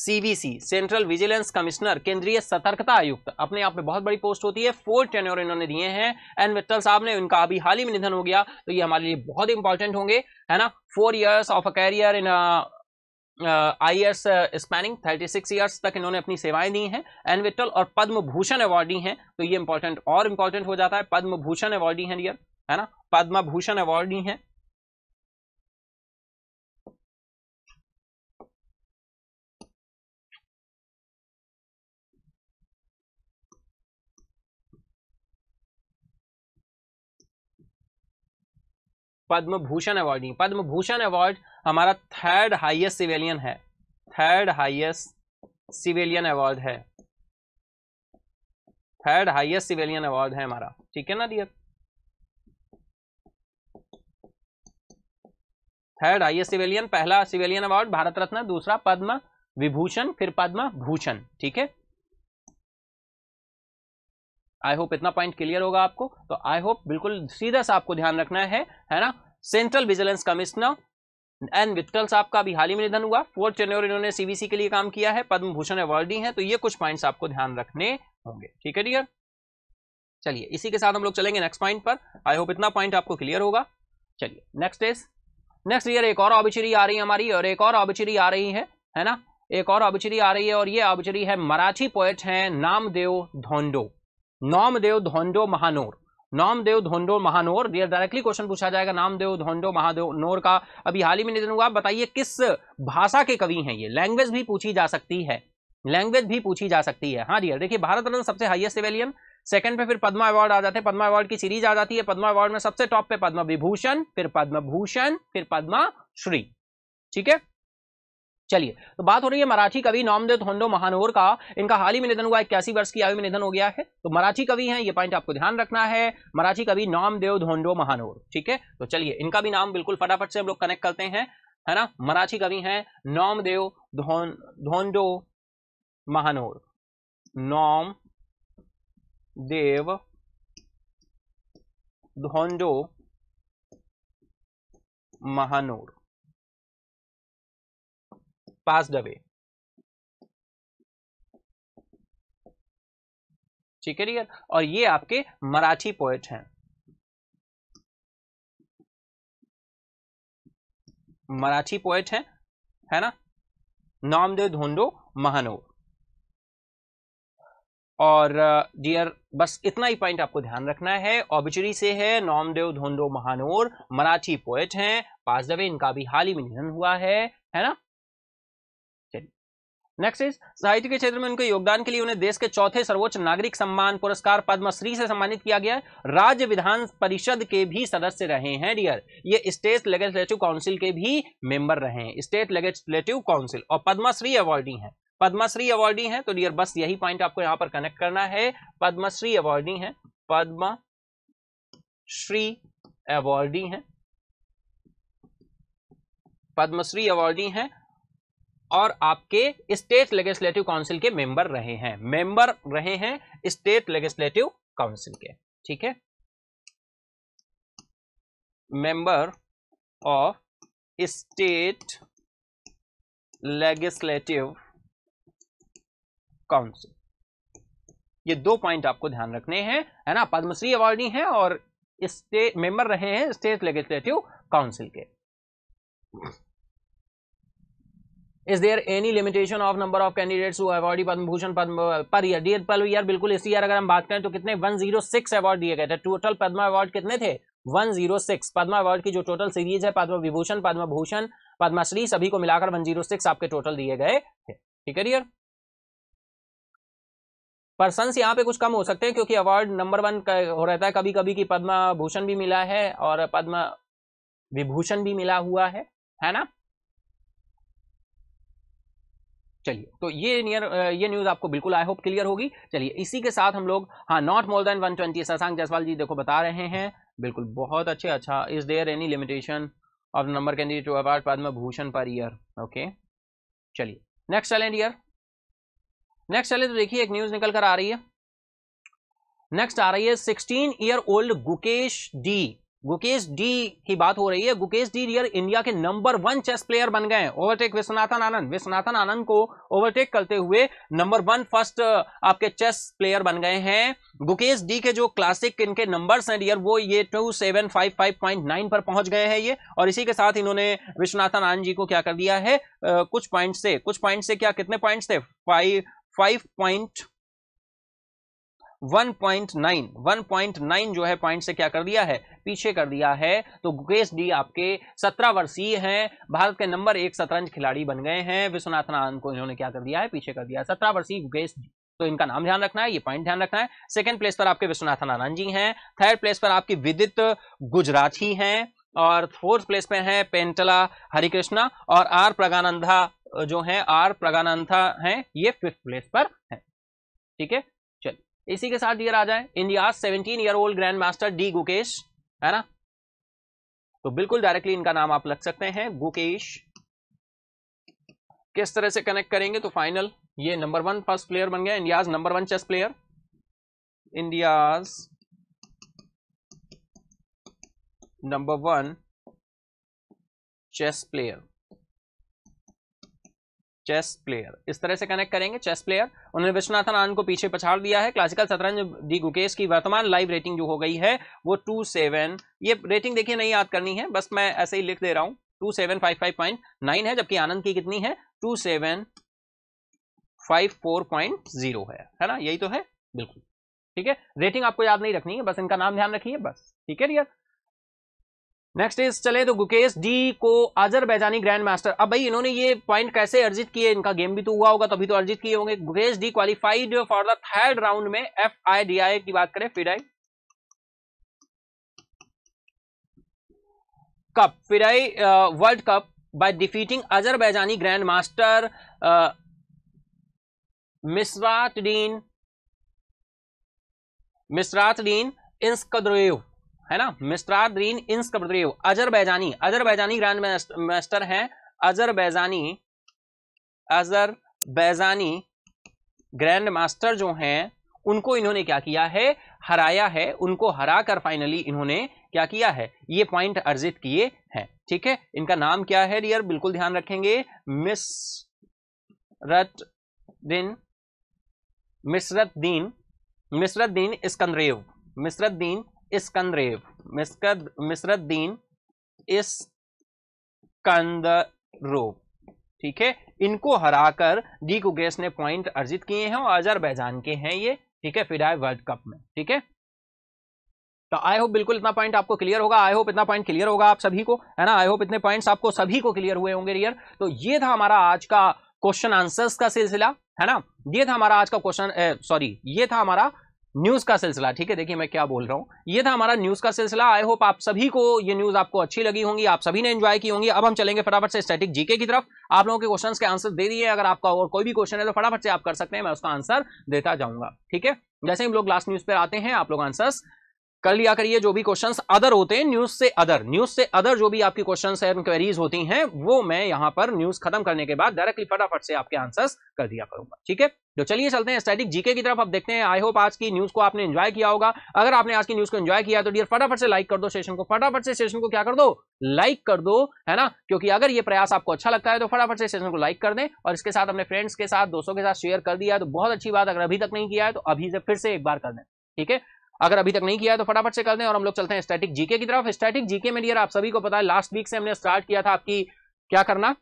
CVC central vigilance commissioner केंद्रीय सतर्कता आयुक्त अपने आप में बहुत बड़ी पोस्ट होती है फोर टेन्योर इन्होंने दिए हैं एंड मित्तल साहब ने उनका अभी हाल ही में निधन हो गया तो ये हमारे लिए बहुत इंपॉर्टेंट होंगे है ना four years of a career in I S spanning six years तक इन्होंने अपनी सेवाएं दी हैं एन विट्टल और पद्म भूषण अवार्डी हैं तो ये इंपॉर्टेंट और इंपॉर्टेंट हो जाता है पद्म भूषण अवार्डी हैं डियर है ना पद्म भूषण अवार्डी हैं पद्म भूषण अवार्ड नहीं पद्म भूषण अवार्ड हमारा थर्ड हाईएस्ट सिविलियन है थर्ड हाईएस्ट सिविलियन अवार्ड है थर्ड हाईएस्ट सिविलियन अवार्ड है हमारा ठीक है ना डियर थर्ड हाईएस्ट सिविलियन पहला सिविलियन अवार्ड भारत रत्न दूसरा पद्म विभूषण फिर पद्म भूषण ठीक है आई होप इतना पॉइंट क्लियर होगा आपको तो आई होप बिल्कुल सीधा सा आपको ध्यान रखना है है ना central vigilance commissioner N Vittal साहब का अभी हाल ही में निधन हुआ फोर्थ जनवरी इन्होंने सीबीसी के लिए काम किया है पद्म भूषण अवार्डी है तो ये कुछ पॉइंट्स आपको ध्यान रखने होंगे ठीक है डियर चलिए इसी के साथ हम लोग चलेंगे नेक्स्ट पॉइंट पर आई होप इतना पॉइंट आपको क्लियर होगा चलिए नेक्स्ट इज नेक्स्ट ईयर एक और ऑबिचरी आ रही है हमारी और एक और ऑबिचरी आ रही है है ना एक और ऑबिचरी आ रही है और ये ऑबिचरी है मराठी पोएट है नामदेव धोंडो नॉमदेव धोंडो महानोर नामदेव धोंडो महानोर दिया डायरेक्टली क्वेश्चन पूछा जाएगा नामदेव धोंडो नोर का अभी हाल ही में निधन हुआ बताइए किस भाषा के कवि हैं ये लैंग्वेज भी पूछी जा सकती है लैंग्वेज भी पूछी जा सकती है हाँ डियर देखिए भारत रत्न सबसे हाईएस्ट सिविलियन सेकंड पे फिर पद्मा अवार्ड आ जाते हैं पद्मा अवार्ड की सीरीज आ जाती है पद्मा अवार्ड में सबसे टॉप पे पद्म विभूषण फिर पद्म भूषण फिर पद्मा श्री ठीक है चलिए तो बात हो रही है मराठी कवि नामदेव धोंडो महानोर का इनका हाल ही में निधन हुआ इक्यासी वर्ष की आयु में निधन हो गया है तो मराठी कवि हैं ये पॉइंट आपको ध्यान रखना है मराठी कवि नामदेव धोंडो महानोर ठीक है तो चलिए इनका भी नाम बिल्कुल फटाफट से हम लोग कनेक्ट करते हैं है ना मराठी कवि हैं नामदेव धोन धोंडो महानोर नाम देव धोंडो महानोर passed away ठीक है डियर और ये आपके मराठी पोएट हैं मराठी पोएट हैं है ना नामदेव धोंडो महानो और डियर बस इतना ही पॉइंट आपको ध्यान रखना है ऑबिचरी से है नामदेव धोंडो महानोर मराठी पोएट हैं पासदवे इनका भी हाल ही में निधन हुआ है है ना नेक्स्ट इज साहित्य के क्षेत्र में उनके योगदान के लिए उन्हें देश के चौथे सर्वोच्च नागरिक सम्मान पुरस्कार पद्मश्री से सम्मानित किया गया है राज्य विधान परिषद के भी सदस्य रहे हैं डियर ये स्टेट लेजिस्लेटिव काउंसिल के भी मेंबर रहे हैं स्टेट लेजिस्लेटिव काउंसिल और पद्मश्री अवार्डी है पद्मश्री अवार्डी है तो डियर बस यही पॉइंट आपको यहाँ पर कनेक्ट करना है पद्मश्री अवार्डी है पद्म श्री अवार्डी है पद्मश्री अवार्डी हैं और आपके स्टेट लेजिस्लेटिव काउंसिल के मेंबर रहे हैं मेंबर रहे हैं स्टेट लेजिस्लेटिव काउंसिल के ठीक है member of state legislative council ये दो पॉइंट आपको ध्यान रखने हैं है ना पद्मश्री अवार्डी हैं और स्टेट मेंबर रहे हैं स्टेट लेजिस्लेटिव काउंसिल के is there any limitation of number of candidates award Padma Bhushan Padma per year D पल ईयर बिल्कुल इसी ईयर अगर हम बात करें तो कितने 106 अवार्ड दिए गए थे टोटल पद्म अवार्ड कितने थे 106 पद्म अवार्ड की जो टोटल सीरीज है पद्म विभूषण पद्म भूषण पद्मश्री सभी को मिलाकर 106 आपके टोटल दिए गए थे ठीक है डियर पर्सन यहाँ पे कुछ कम हो सकते हैं क्योंकि अवार्ड नंबर वन हो रहता है कभी कभी की पद्म भूषण भी मिला है और पद्म विभूषण भी मिला हुआ है है ना चलिए तो ये नियर ये न्यूज़ आपको बिल्कुल आई होप क्लियर होगी चलिए इसी के साथ हम लोग हाँ not more than 120 twenty Shashank Jaswal ji देखो बता रहे हैं बिल्कुल बहुत अच्छे अच्छा is there any limitation of number candidate to award Padma Bhushan per year okay चलिए next challenge year next challenge तो देखिए एक न्यूज़ निकल कर आ रही है नेक्स्ट आ रही है sixteen year old Gukesh D Gukesh D की बात हो रही है गुकेश डी रियर इंडिया के नंबर वन चेस प्लेयर बन गए हैं ओवरटेक विश्वनाथन आनंद विश्वनाथन आनंद को ओवरटेक करते हुए नंबर वन फर्स्ट आपके चेस प्लेयर बन गए हैं गुकेश डी के जो क्लासिक इनके नंबर्स हैं रियर वो ये two seven five five point nine पर पहुंच गए हैं ये और इसी के साथ इन्होंने विश्वनाथन आनंद जी को क्या कर दिया है आ, uh, कुछ पॉइंट से कुछ पॉइंट से क्या कितने पॉइंट थे फाइव फाइव पॉइंट 1.9 1.9 जो है पॉइंट से क्या कर दिया है पीछे कर दिया है तो गुकेश डी आपके सत्रह वर्षीय हैं भारत के नंबर एक शतरंज खिलाड़ी बन गए हैं विश्वनाथन आनंद को इन्होंने क्या कर दिया है पीछे कर दिया सत्रह वर्षीय गुकेश डी तो इनका नाम ध्यान रखना है ये पॉइंट ध्यान रखना है सेकंड प्लेस पर आपके विश्वनाथन आनंद जी हैं थर्ड प्लेस पर आपकी विदित गुजराती हैं और फोर्थ प्लेस पे हैं पेंटला हरिकृष्णा और आर प्रगानंदा जो हैं आर प्रगानंदा हैं ये फिफ्थ प्लेस पर हैं ठीक है इसी के साथ ईयर आ जाए India seventeen year old grand master D Gukesh है ना तो बिल्कुल डायरेक्टली इनका नाम आप लग सकते हैं गुकेश किस तरह से कनेक्ट करेंगे तो फाइनल ये नंबर वन फर्स्ट प्लेयर बन गया India's number one chess player India's number one chess player chess player इस तरह से कनेक्ट करेंगे चेस प्लेयर उन्होंने विश्वनाथन आनंद को पीछे पछाड़ दिया है क्लासिकल शतरंज दी गुकेश की वर्तमान लाइव रेटिंग जो हो गई है वो टू सेवन ये रेटिंग देखिए नहीं याद करनी है बस मैं ऐसे ही लिख दे रहा हूं two seven five five point nine है जबकि आनंद की कितनी है two seven five four point zero है है ना यही तो है बिल्कुल ठीक है रेटिंग आपको याद नहीं रखनी है बस इनका नाम ध्यान रखिए बस ठीक है डियर नेक्स्ट इज चले तो गुकेश डी को अजरबैजानी ग्रैंड मास्टर अब भाई इन्होंने ये पॉइंट कैसे अर्जित किए इनका गेम भी तो हुआ होगा तभी तो अर्जित किए होंगे Gukesh D qualified for the third round में एफ आई डी आई की बात करें FIDE cup FIDE world cup by defeating Azerbaijani grand master Misratdin Misratdin Iskandarov है ना मिस्त्राद्रीन इंस कब्रेव अजरबैजानी अजरबैजानी ग्रैंड मास्टर हैं अजरबैजानी अजरबैजानी ग्रैंड मास्टर जो हैं उनको इन्होंने क्या किया है हराया है उनको हरा कर फाइनली इन्होंने क्या किया है ये पॉइंट अर्जित किए हैं ठीक है इनका नाम क्या है डियर बिल्कुल ध्यान रखेंगे मिस रत दिन मिसरत दीन मिसरत दीन स्कंदरेव मिसरत दीन स्कंदरेव मिसरद्दीन कंदरोव ठीक है इनको हराकर डी कुगेस ने पॉइंट अर्जित किए हैं और अजरबैजान के हैं ये ठीक है फिडाए वर्ल्ड कप में ठीक है तो आई होप बिल्कुल इतना पॉइंट आपको क्लियर होगा आई होप इतना पॉइंट क्लियर होगा आप सभी को है ना आई होप इतने पॉइंट्स आपको सभी को क्लियर हुए होंगे रियर तो ये था हमारा आज का क्वेश्चन आंसर्स का सिलसिला है ना ये था हमारा आज का क्वेश्चन सॉरी ये था हमारा न्यूज का सिलसिला ठीक है देखिए मैं क्या बोल रहा हूँ ये था हमारा न्यूज का सिलसिला आई होप आप सभी को ये न्यूज आपको अच्छी लगी होंगी आप सभी ने एंजॉय की होंगी अब हम चलेंगे फटाफट से स्टैटिक जीके की तरफ आप लोगों के क्वेश्चन के आंसर दे दिए अगर आपका और कोई भी क्वेश्चन है तो फटाफट से आप कर सकते हैं मैं उसका आंसर देता जाऊंगा ठीक है जैसे हम लोग लास्ट न्यूज पर आते हैं आप लोग आंसर्स कर लिया करिए जो भी क्वेश्चंस अदर होते हैं न्यूज से अदर न्यूज से अदर जो भी आपकी क्वेश्चंस है क्वेरीज होती हैं वो मैं यहाँ पर न्यूज खत्म करने के बाद डायरेक्टली फटाफट से आपके आंसर्स कर दिया करूंगा ठीक है तो चलिए चलते हैं स्टैटिक जीके की तरफ अब देखते हैं आई होप आज की न्यूज को आपने एंजॉय किया होगा अगर आपने आज की न्यूज को एंजॉय किया तो डियर फटाफट से लाइक कर दो सेशन को फटाफट से सेशन को क्या कर दो लाइक कर दो है ना क्योंकि अगर ये प्रयास आपको अच्छा लगता है तो फटाफट से सेशन को लाइक कर दें और इसके साथ अपने फ्रेंड्स के साथ दोस्तों के साथ शेयर कर दिया तो बहुत अच्छी बात अगर अभी तक नहीं किया है तो अभी से फिर से एक बार कर दें ठीक है अगर अभी तक नहीं किया है तो फटाफट से कर दें और हम लोग चलते हैं स्टैटिक जीके की तरफ स्टैटिक जीके में डियर आप सभी को पता है लास्ट वीक से हमने स्टार्ट किया था आपकी क्या करना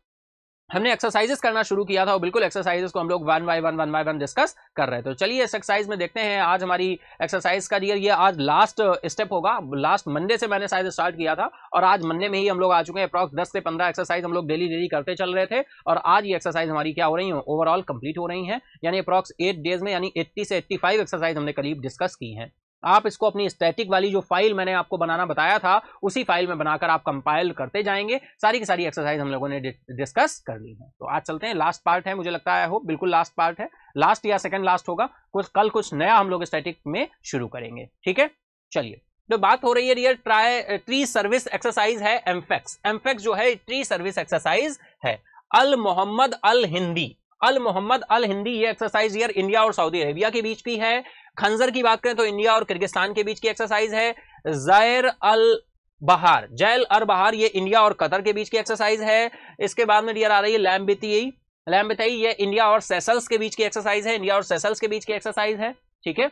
हमने एक्सरसाइजेस करना शुरू किया था और बिल्कुल एक्सरसाइजेस को हम लोग one by one one by one discuss कर रहे थे तो चलिए एक्सरसाइज में देखते हैं आज हमारी एक्सरसाइज का डियर ये आज लास्ट स्टेप होगा लास्ट मंडे से मैंने शायद स्टार्ट किया था और आज मंडे में ही हम लोग आ चुके हैं अप्रॉक्स दस से पंद्रह एक्सरसाइज हम लोग डेली डेली करते चल रहे थे और आज ये एक्सरसाइज हमारी क्या हो रही है ओवरऑल कंप्लीट हो रही है यानी अप्रॉक्स एट डेज में यानी एट्टी से एट्टी एक्सरसाइज हमने करीब डिस्कस की है आप इसको अपनी स्टैटिक वाली जो फाइल मैंने आपको बनाना बताया था उसी फाइल में बनाकर आप कंपाइल करते जाएंगे सारी की सारी एक्सरसाइज हम लोगों ने डिस्कस कर ली है तो आज चलते हैं लास्ट पार्ट है मुझे लगता है हो बिल्कुल लास्ट पार्ट है लास्ट या सेकंड लास्ट होगा कुछ कल कुछ नया हम लोग स्टैटिक में शुरू करेंगे ठीक है चलिए तो बात हो रही है dear tri tri service exercise है एमफेक्स एमफेक्स जो है ट्री सर्विस एक्सरसाइज है अल मोहम्मद अल हिंदी अल मोहम्मद अल हिंदी ये एक्सरसाइज ईयर इंडिया और सऊदी अरेबिया के बीच की है खंजर की बात करें तो इंडिया और किर्गिस्तान के बीच की एक्सरसाइज है जैर अल बहार जैल अर बहार ये इंडिया और कतर के बीच की एक्सरसाइज है इसके बाद में डियर आ रही है लैम्बितियई लैम्बितई ये इंडिया और सेसल्स के बीच की एक्सरसाइज है इंडिया और सेसल्स के बीच की एक्सरसाइज है ठीक है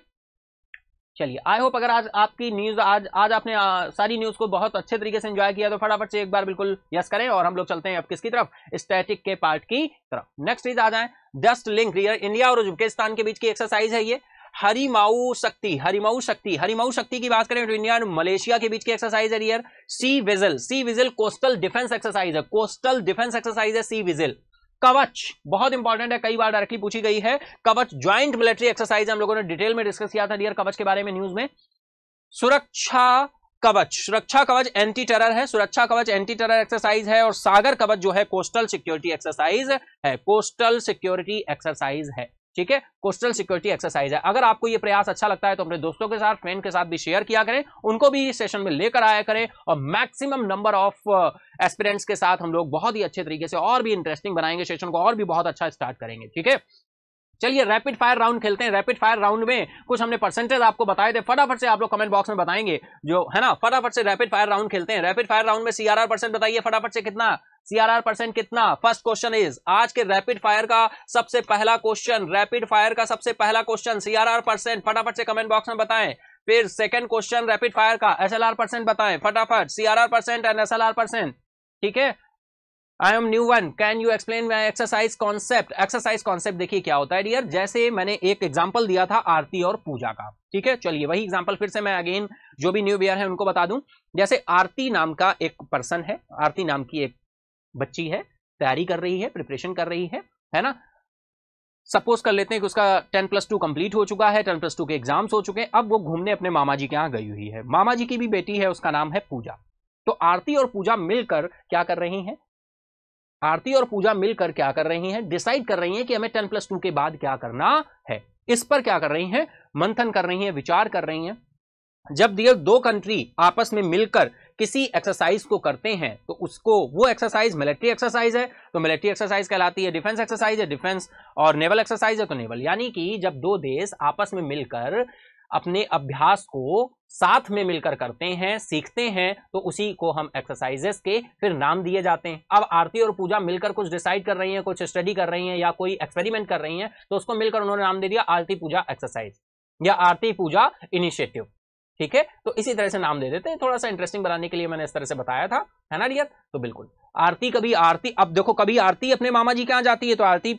चलिए आई होप अगर आज आपकी न्यूज आज आज आपने आ, सारी न्यूज को बहुत अच्छे तरीके से एंजॉय किया तो फटाफट से एक बार बिल्कुल यस करें और हम लोग चलते हैं अब किसकी तरफ स्टैटिक के पार्ट की तरफ नेक्स्ट चीज आ जाए डस्ट लिंक इंडिया और उज्बेकिस्तान के बीच की एक्सरसाइज है ये हरिमाऊ शक्ति हरिमाऊ शक्ति हरिमाऊ शक्ति की बात करें तो इंडिया और मलेशिया के बीच की एक्सरसाइज है dear sea vigil sea vigil coastal defence exercise है कोस्टल डिफेंस एक्सरसाइज है सी विजल कवच बहुत इंपॉर्टेंट है कई बार डायरेक्टली पूछी गई है कवच ज्वाइंट मिलिट्री एक्सरसाइज हम लोगों ने डिटेल में डिस्कस किया था डियर कवच के बारे में न्यूज में सुरक्षा कवच सुरक्षा कवच एंटी टेरर है सुरक्षा कवच एंटी टेरर एक्सरसाइज है और सागर कवच जो है कोस्टल सिक्योरिटी एक्सरसाइज है कोस्टल सिक्योरिटी एक्सरसाइज है ठीक है कोस्टल सिक्योरिटी एक्सरसाइज है अगर आपको ये प्रयास अच्छा लगता है तो अपने दोस्तों के साथ फ्रेंड के साथ भी शेयर किया करें उनको भी इस सेशन में लेकर आया करें और मैक्सिमम नंबर ऑफ एस्पिरेंट्स के साथ हम लोग बहुत ही अच्छे तरीके से और भी इंटरेस्टिंग बनाएंगे सेशन को और भी बहुत अच्छा स्टार्ट करेंगे ठीक है चलिए रैपिड फायर राउंड खेलते हैं रैपिड फायर राउंड में कुछ हमने परसेंटेज आपको बताए थे फटाफट से आप लोग कमेंट बॉक्स में बताएंगे जो है ना फटाफट से रैपिड फायर राउंड खेलते हैं रैपिड फायर राउंड में सीआरआर परसेंट बताइए फटाफट से कितना सीआरआर परसेंट कितना फर्स्ट क्वेश्चन इज आज के रैपिड फायर का सबसे पहला क्वेश्चन रैपिड फायर का सबसे पहला क्वेश्चन सीआरआर परसेंट फटाफट से कमेंट बॉक्स में बताएं फिर सेकंड क्वेश्चन रैपिड फायर का एसएलआर परसेंट बताएं फटाफट CRR percent and SLR percent ठीक है I am new one can you explain my exercise concept exercise concept देखिए क्या होता है डियर जैसे मैंने एक एग्जाम्पल दिया था आरती और पूजा का ठीक है चलिए वही एग्जाम्पल फिर से मैं अगेन जो भी न्यू बियर है उनको बता दूं जैसे आरती नाम का एक पर्सन है आरती नाम की एक बच्ची है तैयारी कर रही है प्रिपरेशन कर रही है है ना सपोज कर लेते हैं कि उसका टेन प्लस टू कंप्लीट हो चुका है टेन प्लस टू के एग्जाम्स हो चुके हैं अब वो घूमने अपने मामा जी के यहाँ गई हुई है मामा जी की भी बेटी है उसका नाम है पूजा तो आरती और पूजा मिलकर क्या कर रही हैं आरती और पूजा मिलकर क्या कर रही हैं डिसाइड कर रही हैं कि हमें टेन प्लस टू के बाद क्या करना है इस पर क्या कर रही हैं मंथन कर रही हैं विचार कर रही हैं जब दिए दो कंट्री आपस में मिलकर किसी एक्सरसाइज को करते हैं तो उसको वो एक्सरसाइज मिलिट्री एक्सरसाइज है तो मिलिट्री एक्सरसाइज कहलाती है डिफेंस एक्सरसाइज है डिफेंस और नेवल एक्सरसाइज है तो नेवल यानी कि जब दो देश आपस में मिलकर अपने अभ्यास को साथ में मिलकर करते हैं सीखते हैं तो उसी को हम एक्सरसाइजेस के फिर नाम दिए जाते हैं अब आरती और पूजा मिलकर कुछ डिसाइड कर रही हैं कुछ स्टडी कर रही हैं या कोई एक्सपेरिमेंट कर रही हैं तो उसको मिलकर उन्होंने नाम दे दिया आरती पूजा एक्सरसाइज या आरती पूजा इनिशिएटिव ठीक है तो इसी तरह से नाम दे देते हैं थोड़ा सा इंटरेस्टिंग बनाने के लिए मैंने इस तरह से बताया था है ना रियत तो बिल्कुल आरती कभी आरती अब देखो कभी आरती अपने मामा जी के यहाँ जाती है तो आरती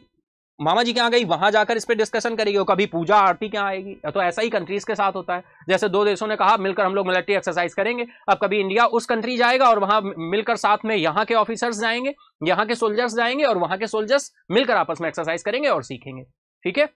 मामा जी के यहाँ गई वहां जाकर इस पर डिस्कशन करेगी और कभी पूजा आरती क्या आएगी तो ऐसा ही कंट्रीज के साथ होता है जैसे दो देशों ने कहा मिलकर हम लोग मिलिट्री एक्सरसाइज करेंगे अब कभी इंडिया उस कंट्री जाएगा और वहां मिलकर साथ में यहाँ के ऑफिसर्स जाएंगे यहाँ के सोल्जर्स जाएंगे और वहां के सोल्जर्स मिलकर आपस में एक्सरसाइज करेंगे और सीखेंगे ठीक है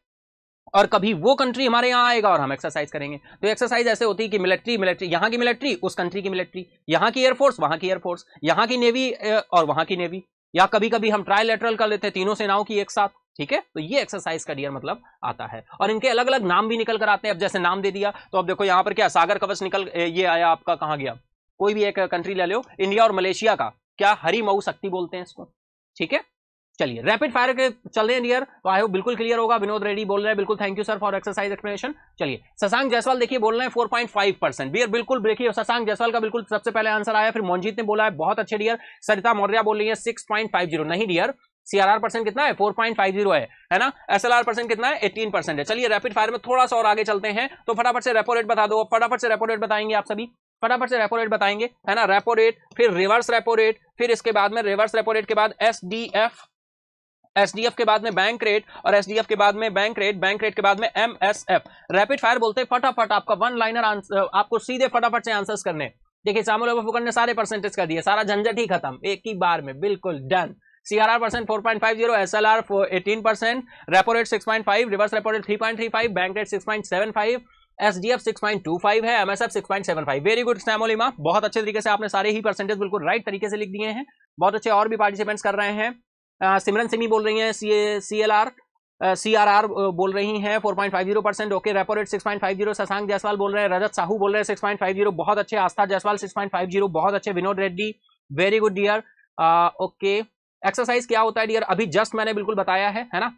और कभी वो कंट्री हमारे यहाँ आएगा और हम एक्सरसाइज करेंगे तो एक्सरसाइज ऐसे होती है कि मिलिट्री मिलिट्री यहाँ की मिलिट्री उस कंट्री की मिलिट्री यहाँ की एयरफोर्स वहां की एयरफोर्स यहाँ की नेवी और वहां की नेवी या कभी कभी हम ट्राई लेटरल कर लेते हैं तीनों सेनाओं की एक साथ ठीक है तो ये एक्सरसाइज का डियर मतलब आता है और इनके अलग अलग नाम भी निकल कर आते हैं अब जैसे नाम दे दिया तो अब देखो यहां पर क्या सागर कवच निकल ये आया आपका कहां गया कोई भी एक कंट्री ले लो इंडिया और मलेशिया का क्या हरी मऊ शक्ति बोलते हैं इसको ठीक है चलिए रैपिड फायर के चल रहे हैं डियर तो आयो बिल्कुल क्लियर होगा विनोद रेड्डी बोल रहे हैं बिल्कुल thank you sir for exercise explanation चलिए ससांग जयसवाल देखिए बोल रहे हैं four point five percent dear बिल्कुल देखिए शशांक जयसवाल का बिल्कुल सबसे पहले आंसर आया फिर मोनजीत ने बोला है बहुत अच्छे डियर सरिता मौर्या बोल रही है सिक्स नहीं डियर सीआरआर परसेंट कितना है 4.50 है है ना एसएलआर परसेंट कितना है 18 परसेंट है चलिए रैपिड फायर में थोड़ा सा और आगे चलते हैं तो फटाफट से रेपो रेट बता दो फटाफट से रेपो रेट बताएंगे आप सभी फटाफट से रेपो रेट बताएंगे है ना रेपो रेट फिर रिवर्स रेपो रेट फिर इसके बाद में रिवर्स रेपो रेट के बाद एस एसडीएफ के बाद में बैंक रेट और एसडीएफ के बाद में बैंक रेट बैंक रेट के बाद में एमएसएफ रैपिड फायर बोलते हैं फटाफट आपका वन लाइनर आंसर आपको सीधे फटाफट से आंसर्स करने देखिए सामुल फुकन ने सारे परसेंटेज कर दिए सारा झंझट ही खत्म एक ही बार में बिल्कुल done C R R percent four point five zero S L R eighteen percent repo rate six point five reverse repo rate three point three five bank rate six point seven five S D F six point two five है MSF six point seven five very good स्नैमोलिमा बहुत अच्छे तरीके से आपने सारे ही percentage बिल्कुल right तरीके से लिख दिए हैं बहुत अच्छे और भी पार्टिसिपेंट्स कर रहे हैं सिमरन सिमी बोल रही हैं C C L R C R R बोल रही हैं 4.50 percent okay repo rate six point five zero Shashank Jaiswal बोल रहे हैं रजत साहू बोल रहे हैं सिक्स पॉइंट फाइव जीरो बहुत अच्छे Aastha Jaiswal six point five zero बहुत अच्छे Vinod Reddy very good dear okay exercise क्या होता है डियर अभी जस्ट मैंने बिल्कुल बताया है है ना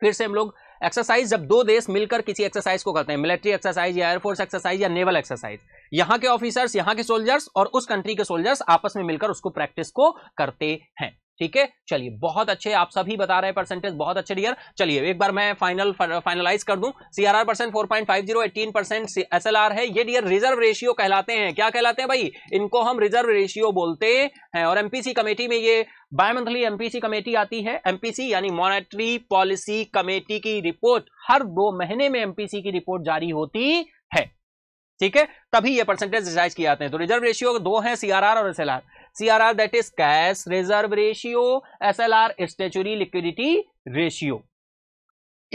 फिर से हम लोग एक्सरसाइज जब दो देश मिलकर किसी एक्सरसाइज को करते हैं मिलिट्री एक्सरसाइज या एयरफोर्स एक्सरसाइज या नेवल एक्सरसाइज यहाँ के ऑफिसर्स यहाँ के सोल्जर्स और उस कंट्री के सोल्जर्स आपस में मिलकर उसको प्रैक्टिस को करते हैं ठीक है चलिए बहुत अच्छे आप सभी बता रहे परसेंटेज बहुत अच्छे डियर चलिए एक बार मैं फाइनल फाइनलाइज कर दूं CRR percent four point five zero eighteen percent S L R है ये डियर रिजर्व रेशियो कहलाते हैं क्या कहलाते हैं भाई इनको हम रिजर्व रेशियो बोलते हैं और एमपीसी कमेटी में ये बायमंथली एमपीसी कमेटी आती है एमपीसी यानी मॉनेटरी पॉलिसी कमेटी की रिपोर्ट हर दो महीने में एमपीसी की रिपोर्ट जारी होती है ठीक है तभी ये परसेंटेज रिजाइज किया जाते हैं तो रिजर्व रेशियो दो है सीआरआर और R CRR that is cash reserve ratio R statutory liquidity ratio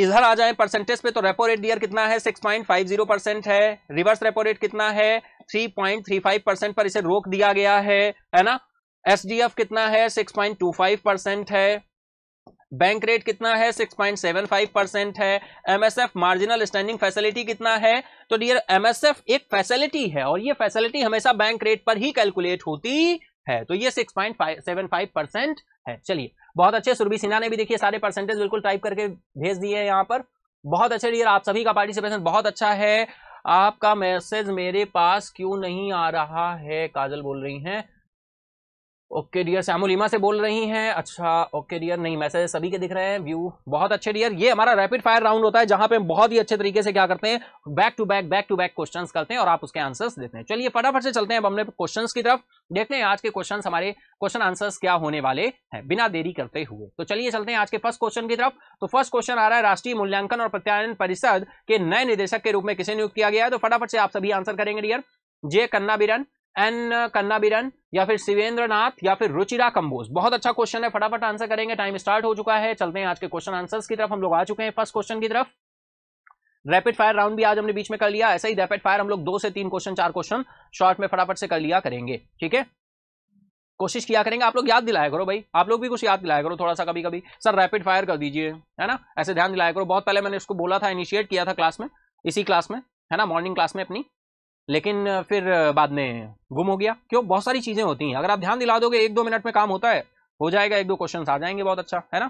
इधर आ जाए परसेंटेज पे तो रेपो रेट डियर कितना है 6.50 परसेंट है रिवर्स रेपो रेट कितना है 3.35 परसेंट पर इसे रोक दिया गया है है ना एसडीएफ कितना है 6.25 परसेंट है बैंक रेट कितना है 6.75 परसेंट है एमएसएफ मार्जिनल स्टैंडिंग फैसिलिटी कितना है तो डियर एमएसएफ एक फैसिलिटी है और ये फैसिलिटी हमेशा बैंक रेट पर ही कैलकुलेट होती है तो ये 6.75 परसेंट है चलिए बहुत अच्छे सुरभि सिन्हा ने भी देखिए सारे परसेंटेज बिल्कुल टाइप करके भेज दिए हैं यहाँ पर बहुत अच्छे डियर आप सभी का पार्टिसिपेशन बहुत अच्छा है आपका मैसेज मेरे पास क्यों नहीं आ रहा है काजल बोल रही हैं ओके डियर श्यामू से बोल रही हैं अच्छा ओके डियर नहीं मैसेज सभी के दिख रहे हैं व्यू बहुत अच्छे डियर ये हमारा रैपिड फायर राउंड होता है जहां पे हम बहुत ही अच्छे तरीके से क्या करते हैं back to back back to back questions करते हैं और आप उसके आंसर्स देते हैं चलिए फटाफट से चलते हैं अब हमने क्वेश्चन की तरफ देखते हैं आज के क्वेश्चन हमारे क्वेश्चन आंसर्स क्या होने वाले हैं बिना देरी करते हुए तो चलिए चलते हैं आज के फर्स्ट क्वेश्चन की तरफ तो फर्स्ट क्वेश्चन आ रहा है राष्ट्रीय मूल्यांकन और प्रत्यायन परिषद के नए निदेशक के रूप में किसे नियुक्त किया गया है तो फटाफट से आप सभी आंसर करेंगे डियर जे कन्ना बिरन एन कन्नाबीरन या फिर शिवेंद्र नाथ या फिर रुचिरा कंबोज बहुत अच्छा क्वेश्चन है फटाफट आंसर करेंगे टाइम स्टार्ट हो चुका है चलते हैं आज के क्वेश्चन आंसर्स की तरफ हम लोग आ चुके हैं फर्स्ट क्वेश्चन की तरफ रैपिड फायर राउंड भी आज हमने बीच में कर लिया ऐसा ही रैपिड फायर हम लोग दो से तीन क्वेश्चन चार क्वेश्चन शॉर्ट में फटाफट से कर लिया करेंगे ठीक है कोशिश किया करेंगे आप लोग याद दिलाया करो भाई आप लोग भी कुछ याद दिलाया करो थोड़ा सा कभी कभी सर रैपिड फायर कर दीजिए है ना ऐसे ध्यान दिलाया करो बहुत पहले मैंने उसको बोला था इनिशिएट किया था क्लास में इसी क्लास में है ना मॉर्निंग क्लास में अपनी लेकिन फिर बाद में गुम हो गया क्यों बहुत सारी चीज़ें होती हैं अगर आप ध्यान दिला दोगे एक दो मिनट में काम होता है हो जाएगा एक दो क्वेश्चन आ जाएंगे बहुत अच्छा है ना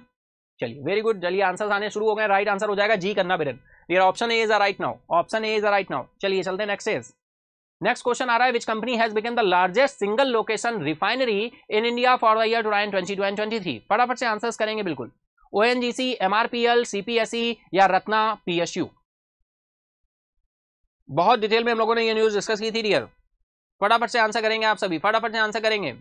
चलिए वेरी गुड चलिए आंसर आने शुरू हो गए राइट आंसर हो जाएगा जी करना बिरन यार option A is a right now option A is a right now चलिए चलते नेक्स्ट इज नेक्स्ट क्वेश्चन आ रहा है which company has become the largest single location refinery in India for the year two nine twenty two three फटाफट से answer करेंगे बिल्कुल O N G C या रत्ना पी एस यू बहुत detail में हम लोगों ने ये न्यूज डिस्कस की थी डियर फटाफट से आंसर करेंगे आप सभी फटाफट से आंसर करेंगे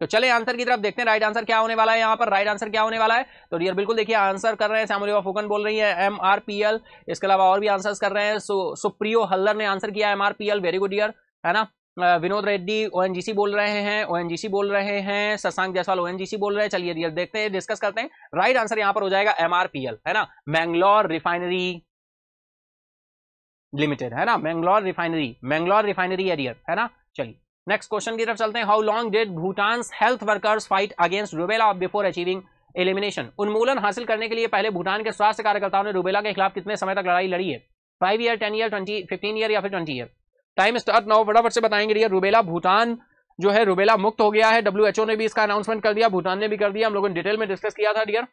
तो चले आंसर की तरफ देखते हैं राइट आंसर क्या होने वाला है यहाँ पर राइट आंसर क्या होने वाला है तो डियर बिल्कुल देखिए आंसर कर रहे हैं श्यामरेवा फुकन बोल रही है एम आर पी एल इसके अलावा और भी आंसर्स कर रहे हैं सु, सुप्रियो हल्लर ने आंसर किया M R P L very good dear है ना विनोद रेड्डी ओ बोल रहे हैं ओ बोल रहे हैं शशांक जायसवाल ओ बोल रहे हैं चलिए डियर देखते हैं डिस्कस करते हैं राइट आंसर यहाँ पर हो जाएगा एम है ना मैंगलोर रिफाइनरी लिमिटेड है ना Mangalore refinery Mangalore refinery dear है ना चलिए नेक्स्ट क्वेश्चन की तरफ चलते हैं how long did Bhutan health workers fight against rubella before achieving elimination उन्मूलन हासिल करने के लिए पहले भूटान के स्वास्थ्य कार्यकर्ताओं ने रुबेला के खिलाफ कितने समय तक लड़ाई लड़ी है five year ten year twenty fifteen year या फिर twenty year time start now फटाफट से बताएंगे डियर रुबेला भूटान जो है रुबेला मुक्त हो गया है डब्ल्यू ने भी इसका अनाउंसमेंट कर दिया भूटान ने भी कर दिया हम लोगों ने डिटेल में डिस्कस किया था डियर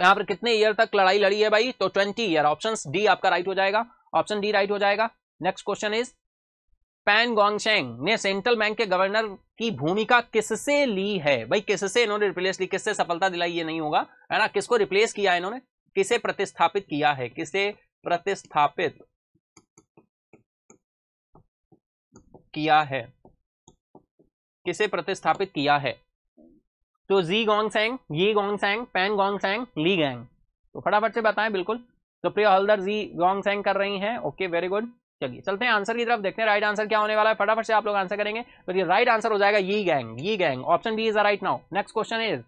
यहाँ पर कितने ईयर तक लड़ाई लड़ी है भाई तो ट्वेंटी ईयर ऑप्शन डी आपका राइट हो जाएगा ऑप्शन डी राइट हो जाएगा next question is Pan Gongsheng ने सेंट्रल बैंक के गवर्नर की भूमिका किससे ली है भाई किससे इन्होंने रिप्लेस ली किससे सफलता दिलाई ये नहीं होगा है ना किसको रिप्लेस किया है इन्होंने किसे प्रतिस्थापित किया है किसे प्रतिस्थापित किया है किसे प्रतिस्थापित किया है तो जी गोंगसेंग ये गोंगसेंग पैन गोंगसेंग ली गैंग तो फटाफट से बताएं बिल्कुल तो प्रिय हल्दर जी सेंग कर रही हैं ओके वेरी गुड चलिए चलते हैं आंसर की तरफ देखते हैं राइट आंसर क्या होने वाला है फटाफट से आप लोग आंसर करेंगे तो ये राइट आंसर हो जाएगा ये गैंग ये गैंग option B is right now next question is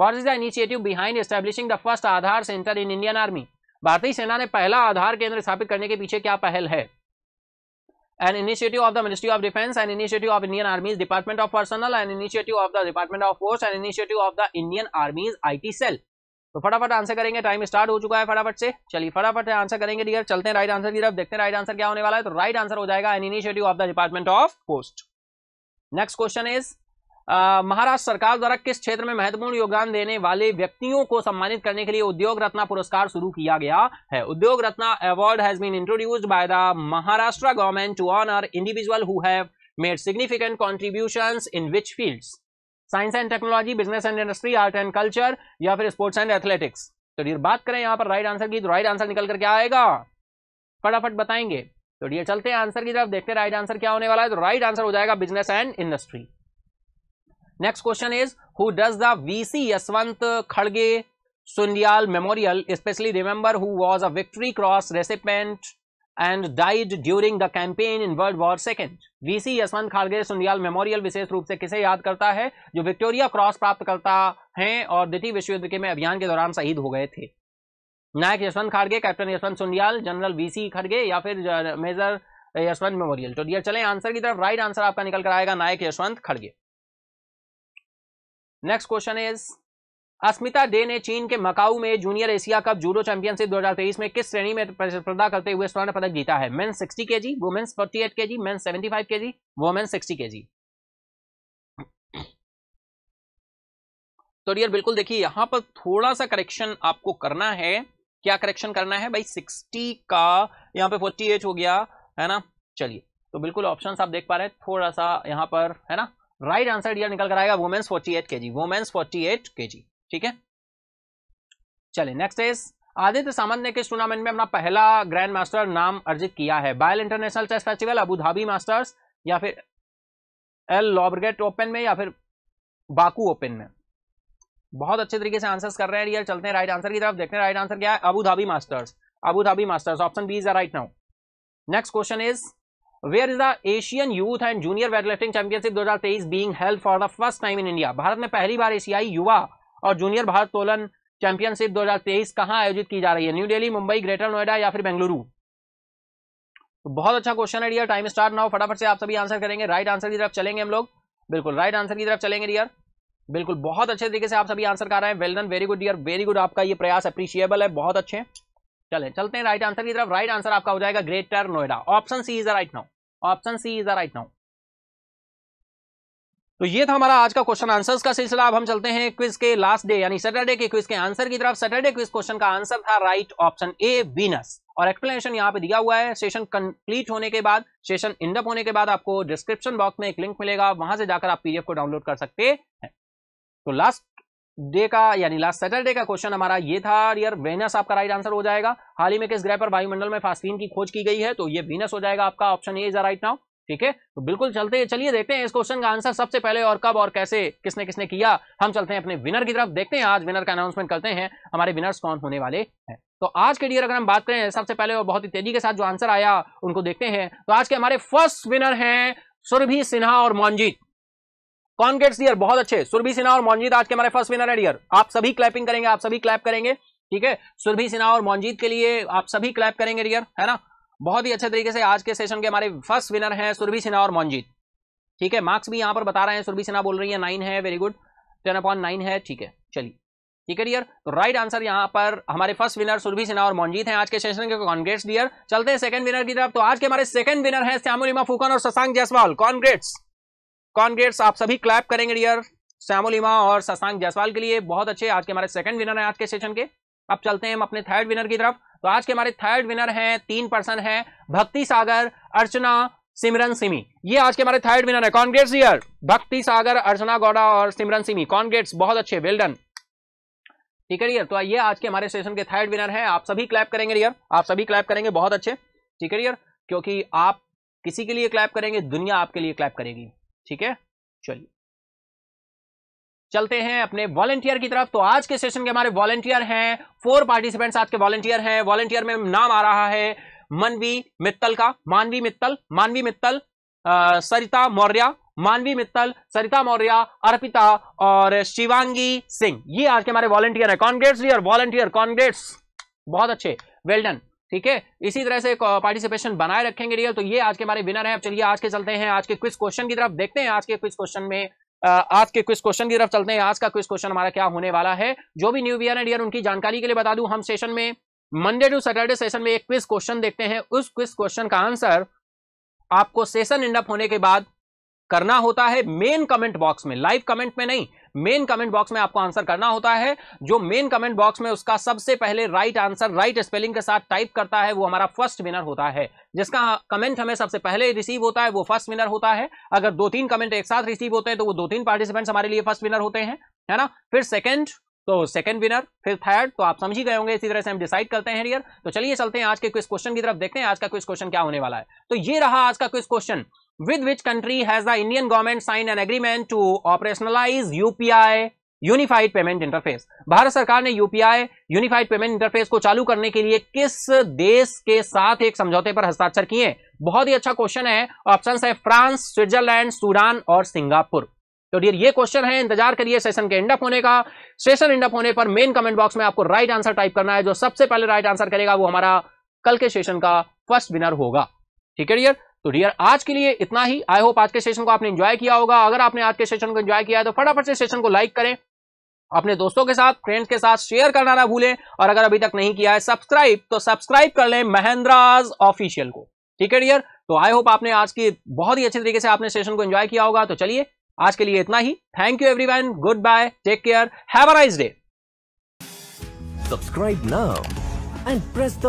what is the initiative behind establishing the first Aadhaar centre in Indian army भारतीय सेना ने पहला आधार केंद्र स्थापित करने के पीछे क्या पहल है an initiative of the ministry of defence and initiative of Indian army's department of personnel and initiative of the department of force and initiative of the Indian army's IT cell तो फटाफट आंसर करेंगे time start हो चुका है फटाफट से चलिए फटाफट आंसर करेंगे डियर चलते हैं राइट आंसर की तरफ देखते हैं राइट आंसर क्या होने वाला है तो राइट आंसर हो जाएगा an initiative of the department of post next question is Maharashtra सरकार द्वारा किस क्षेत्र में महत्वपूर्ण योगदान देने वाले व्यक्तियों को सम्मानित करने के लिए उद्योग रत्ना पुरस्कार शुरू किया गया है Udyog Ratna award has been introduced by the Maharashtra government to honour individual who have made significant contribution in which fields science and technology business and industry art and culture या फिर स्पोर्ट्स एंड एथलेटिक्स तो डियर बात करें यहाँ पर right answer की तो right answer निकल कर क्या आएगा फटाफट बताएंगे तो डियर चलते हैं आंसर की तरफ देखते हैं राइट आंसर क्या होने वाला है तो राइट आंसर हो जाएगा business and industry next question is who does the VC Yashwant खड़गे Sundiyal memorial specially remember who was a victory cross recipient and died during the campaign in World War II. VC Yashwant Kharge Sundiyal memorial विशेष रूप से किसे याद करता है जो विक्टोरिया क्रॉस प्राप्त करता है और द्वितीय विश्व युद्ध के में अभियान के दौरान शहीद हो गए थे Naik Yashwant Kharge captain Yashwant Suniyal general VC खड़गे या फिर मेजर यशवंत मेमोरियल तो डियर चले आंसर की तरफ राइट आंसर आपका निकल कर आएगा नायक यशवंत खड़गे next question is Asmita Dey ने चीन के मकाऊ में junior Asia cup judo championship तेईस में किस श्रेणी में प्रतिस्पर्धा करते हुए स्वर्ण पदक जीता है men sixty women forty women's K G main के जी वुमेन के जी तो डियर बिल्कुल देखिए यहां पर थोड़ा सा करेक्शन आपको करना है क्या करेक्शन करना है भाई सिक्सटी का यहाँ पे एट हो गया है ना चलिए तो बिल्कुल ऑप्शन आप देख पा रहे हैं थोड़ा सा यहाँ पर है ना राइट आंसर डियर निकल कर आएगा वुमेन्स फोर्टी एट के जी वुमेन्स के जी ठीक है चलिए नेक्स्ट इज आदित्य सामंत ने किस टूर्नामेंट में अपना पहला ग्रैंड मास्टर नाम अर्जित किया है Biel international chess festival Abu Dhabi masters या फिर एल लॉबरगेट ओपन में या फिर बाकू ओपन में बहुत अच्छे तरीके से आंसर्स कर रहे हैं रियल चलते हैं राइट आंसर की तरफ देखते हैं राइट आंसर क्या है Abu Dhabi masters Abu Dhabi masters option B is the right now next question is where is the Asian youth and junior weightlifting championship दो हजार तेईस being held for the first time in India Bharat में पहली बार एशियाई युवा और जूनियर तोलन चैंपियनशिप 2023 कहां आयोजित की जा रही है न्यू दिल्ली मुंबई ग्रेटर नोएडा या फिर बेंगलुरु तो बहुत अच्छा क्वेश्चन है रियर टाइम स्टार्ट ना हो फटाफट से आप सभी आंसर करेंगे राइट आंसर की तरफ चलेंगे हम लोग बिल्कुल राइट आंसर की तरफ चलेंगे रियर बिल्कुल बहुत अच्छे तरीके से आप सभी आंसर कर रहे हैं well done very good dear very good आपका ये प्रयास अप्रिशिएबल है बहुत अच्छे चले चलते हैं राइट आंसर की तरफ राइट आंसर आपका हो जाएगा greater Noida option C is the right now option C is the right now तो ये था हमारा आज का क्वेश्चन आंसर्स का सिलसिला अब हम चलते हैं क्विज के लास्ट डे यानी सैटरडे के क्विज के आंसर की तरफ सैटरडे क्विज क्वेश्चन का आंसर था राइट ऑप्शन ए वीनस और एक्सप्लेनेशन यहाँ पे दिया हुआ है सेशन कंप्लीट होने के बाद सेशन इंडप होने के बाद आपको डिस्क्रिप्शन बॉक्स में एक लिंक मिलेगा वहां से जाकर आप पीडीएफ को डाउनलोड कर सकते हैं तो लास्ट डे का यानी लास्ट सैटरडे का क्वेश्चन हमारा ये था यार वेनस आपका राइट आंसर हो जाएगा हाल ही में किस ग्रह पर वायुमंडल में फास्टीन की खोज की गई है तो ये वीनस हो जाएगा आपका option A is right now ठीक है तो बिल्कुल चलते हैं चलिए देखते हैं इस क्वेश्चन का आंसर सबसे पहले और कब और कैसे किसने किसने किया हम चलते हैं अपने विनर की तरफ देखते हैं आज विनर का अनाउंसमेंट करते हैं हमारे विनर्स कौन होने वाले हैं तो आज के डियर अगर हम बात करें सबसे पहले और बहुत ही तेजी के साथ जो आंसर आया उनको देखते हैं तो आज के हमारे फर्स्ट विनर हैं सुरभि सिन्हा और मोनजीत कौन गेट्स डियर बहुत अच्छे सुरभि सिन्हा और मोनजीत आज के हमारे फर्स्ट विनर है डियर आप सभी क्लैपिंग करेंगे आप सभी क्लैप करेंगे ठीक है सुरभि सिन्हा और मोनजीत के लिए आप सभी क्लैप करेंगे डियर है ना बहुत ही अच्छे तरीके से आज के सेशन के हमारे फर्स्ट विनर हैं सुरभि सिन्हा और मोनजीत ठीक है मार्क्स भी यहाँ पर बता रहे हैं सुरभि सिन्हा बोल रही है नाइन है very good ten appoint nine है ठीक है चलिए ठीक है डियर तो राइट आंसर यहाँ पर हमारे फर्स्ट विनर सुरभि सिन्हा और मोनजीत हैं आज के सेशन के कॉन्ग्रेट्स डियर चलते हैं सेकंड विनर की तरफ तो आज के हमारे सेकंड विनर हैं श्यामुलिमा फूकन और शशांक जायसवाल कॉन्ग्रेट्स कॉन्ग्रेट्स आप सभी क्लैप करेंगे डियर श्यामुलिमा और शशांक जायसवाल के लिए बहुत अच्छे आज के हमारे सेकंड विनर है आज के सेशन के अब चलते हैं हम अपने थर्ड विनर की तरफ तो आज के हमारे थर्ड विनर हैं तीन पर्सन हैं भक्ति सागर अर्चना सिमरन सिमी ये आज के हमारे थर्ड विनर है कॉन्ग्रेट्स ईयर भक्ति सागर अर्चना गौड़ा और सिमरन सिमी कॉन्ग्रेट्स बहुत अच्छे वेल डन ठीक है डियर तो ये आज के हमारे सेशन के थर्ड विनर हैं आप सभी क्लैप करेंगे डियर आप सभी क्लैप करेंगे बहुत अच्छे ठीक है डियर क्योंकि आप किसी के लिए क्लैप करेंगे दुनिया आपके लिए क्लैप करेगी ठीक है चलिए चलते हैं अपने वॉलेंटियर की तरफ तो आज के सेशन के हमारे वॉलेंटियर हैं फोर पार्टिसिपेंट्स आज के वॉलेंटियर हैं वॉलेंटियर में नाम आ रहा है मनवी मित्तल का मानवी मित्तल मानवी मित्तल सरिता मौर्य मानवी मित्तल सरिता मौर्य अर्पिता और शिवांगी सिंह ये आज के हमारे वॉलेंटियर है कॉन्ग्रेट्स डियर वॉलेंटियर कॉन्ग्रेट्स बहुत अच्छे वेल्डन ठीक है इसी तरह से पार्टिसिपेशन बनाए रखेंगे रियल तो ये आज के हमारे विनर है अब चलिए आज के चलते हैं आज के क्विज क्वेश्चन की तरफ देखते हैं आज के क्विज क्वेश्चन में आज के क्विज क्वेश्चन की तरफ चलते हैं आज का क्विज क्वेश्चन हमारा क्या होने वाला है जो भी न्यू ईयर एंड ईयर उनकी जानकारी के लिए बता दूं हम सेशन में मंडे टू सैटरडे सेशन में एक क्विज क्वेश्चन देखते हैं उस क्विज क्वेश्चन का आंसर आपको सेशन इंडअप होने के बाद करना होता है मेन कमेंट बॉक्स में लाइव कमेंट में नहीं मेन कमेंट बॉक्स में आपको आंसर करना होता है जो मेन कमेंट बॉक्स में उसका सबसे पहले राइट आंसर राइट स्पेलिंग के साथ टाइप करता है वो हमारा फर्स्ट विनर होता है जिसका कमेंट हमें सबसे पहले रिसीव होता है वो फर्स्ट विनर होता है अगर दो तीन कमेंट एक साथ रिसीव होते हैं तो वो दो तीन पार्टिसिपेंट्स हमारे लिए फर्स्ट विनर होते हैं है ना फिर सेकेंड तो सेकंड विनर फिर थर्ड तो आप समझ ही गए होंगे इसी तरह से हम डिसाइड करते हैं रियर तो चलिए चलते हैं आज के क्विज क्वेश्चन की तरफ देखते हैं आज का क्विज क्वेश्चन क्या होने वाला है तो ये रहा आज का quiz question with which country has the Indian government sign an agreement to operationalize UPI unified payment interface Bharat सरकार ने यूपीआई यूनिफाइड पेमेंट इंटरफेस को चालू करने के लिए किस देश के साथ एक समझौते पर हस्ताक्षर किए बहुत ही अच्छा क्वेश्चन है ऑप्शन है फ्रांस स्विट्जरलैंड सूडान और सिंगापुर तो डियर ये क्वेश्चन है इंतजार करिए सेशन के एंडअप होने का सेशन एंडअप होने पर मेन कमेंट बॉक्स में आपको राइट आंसर टाइप करना है जो सबसे पहले राइट आंसर करेगा वो हमारा कल के सेशन का फर्स्ट विनर होगा ठीक है डियर तो डियर आज के लिए इतना ही आई होप आज के सेशन को आपने एंजॉय किया होगा अगर आपने आज के सेशन को एंजॉय किया है तो फटाफट से सेशन को लाइक करें अपने दोस्तों के साथ फ्रेंड्स के साथ शेयर करना ना भूलें और अगर अभी तक नहीं किया है सब्सक्राइब तो सब्सक्राइब कर लें महेंद्राज ऑफिशियल को ठीक है डियर तो आई होप आपने आज की बहुत ही अच्छे तरीके से आपने सेशन को एंजॉय किया होगा तो चलिए आज के लिए इतना ही thank you everyone goodbye take care have a nice day subscribe now and press the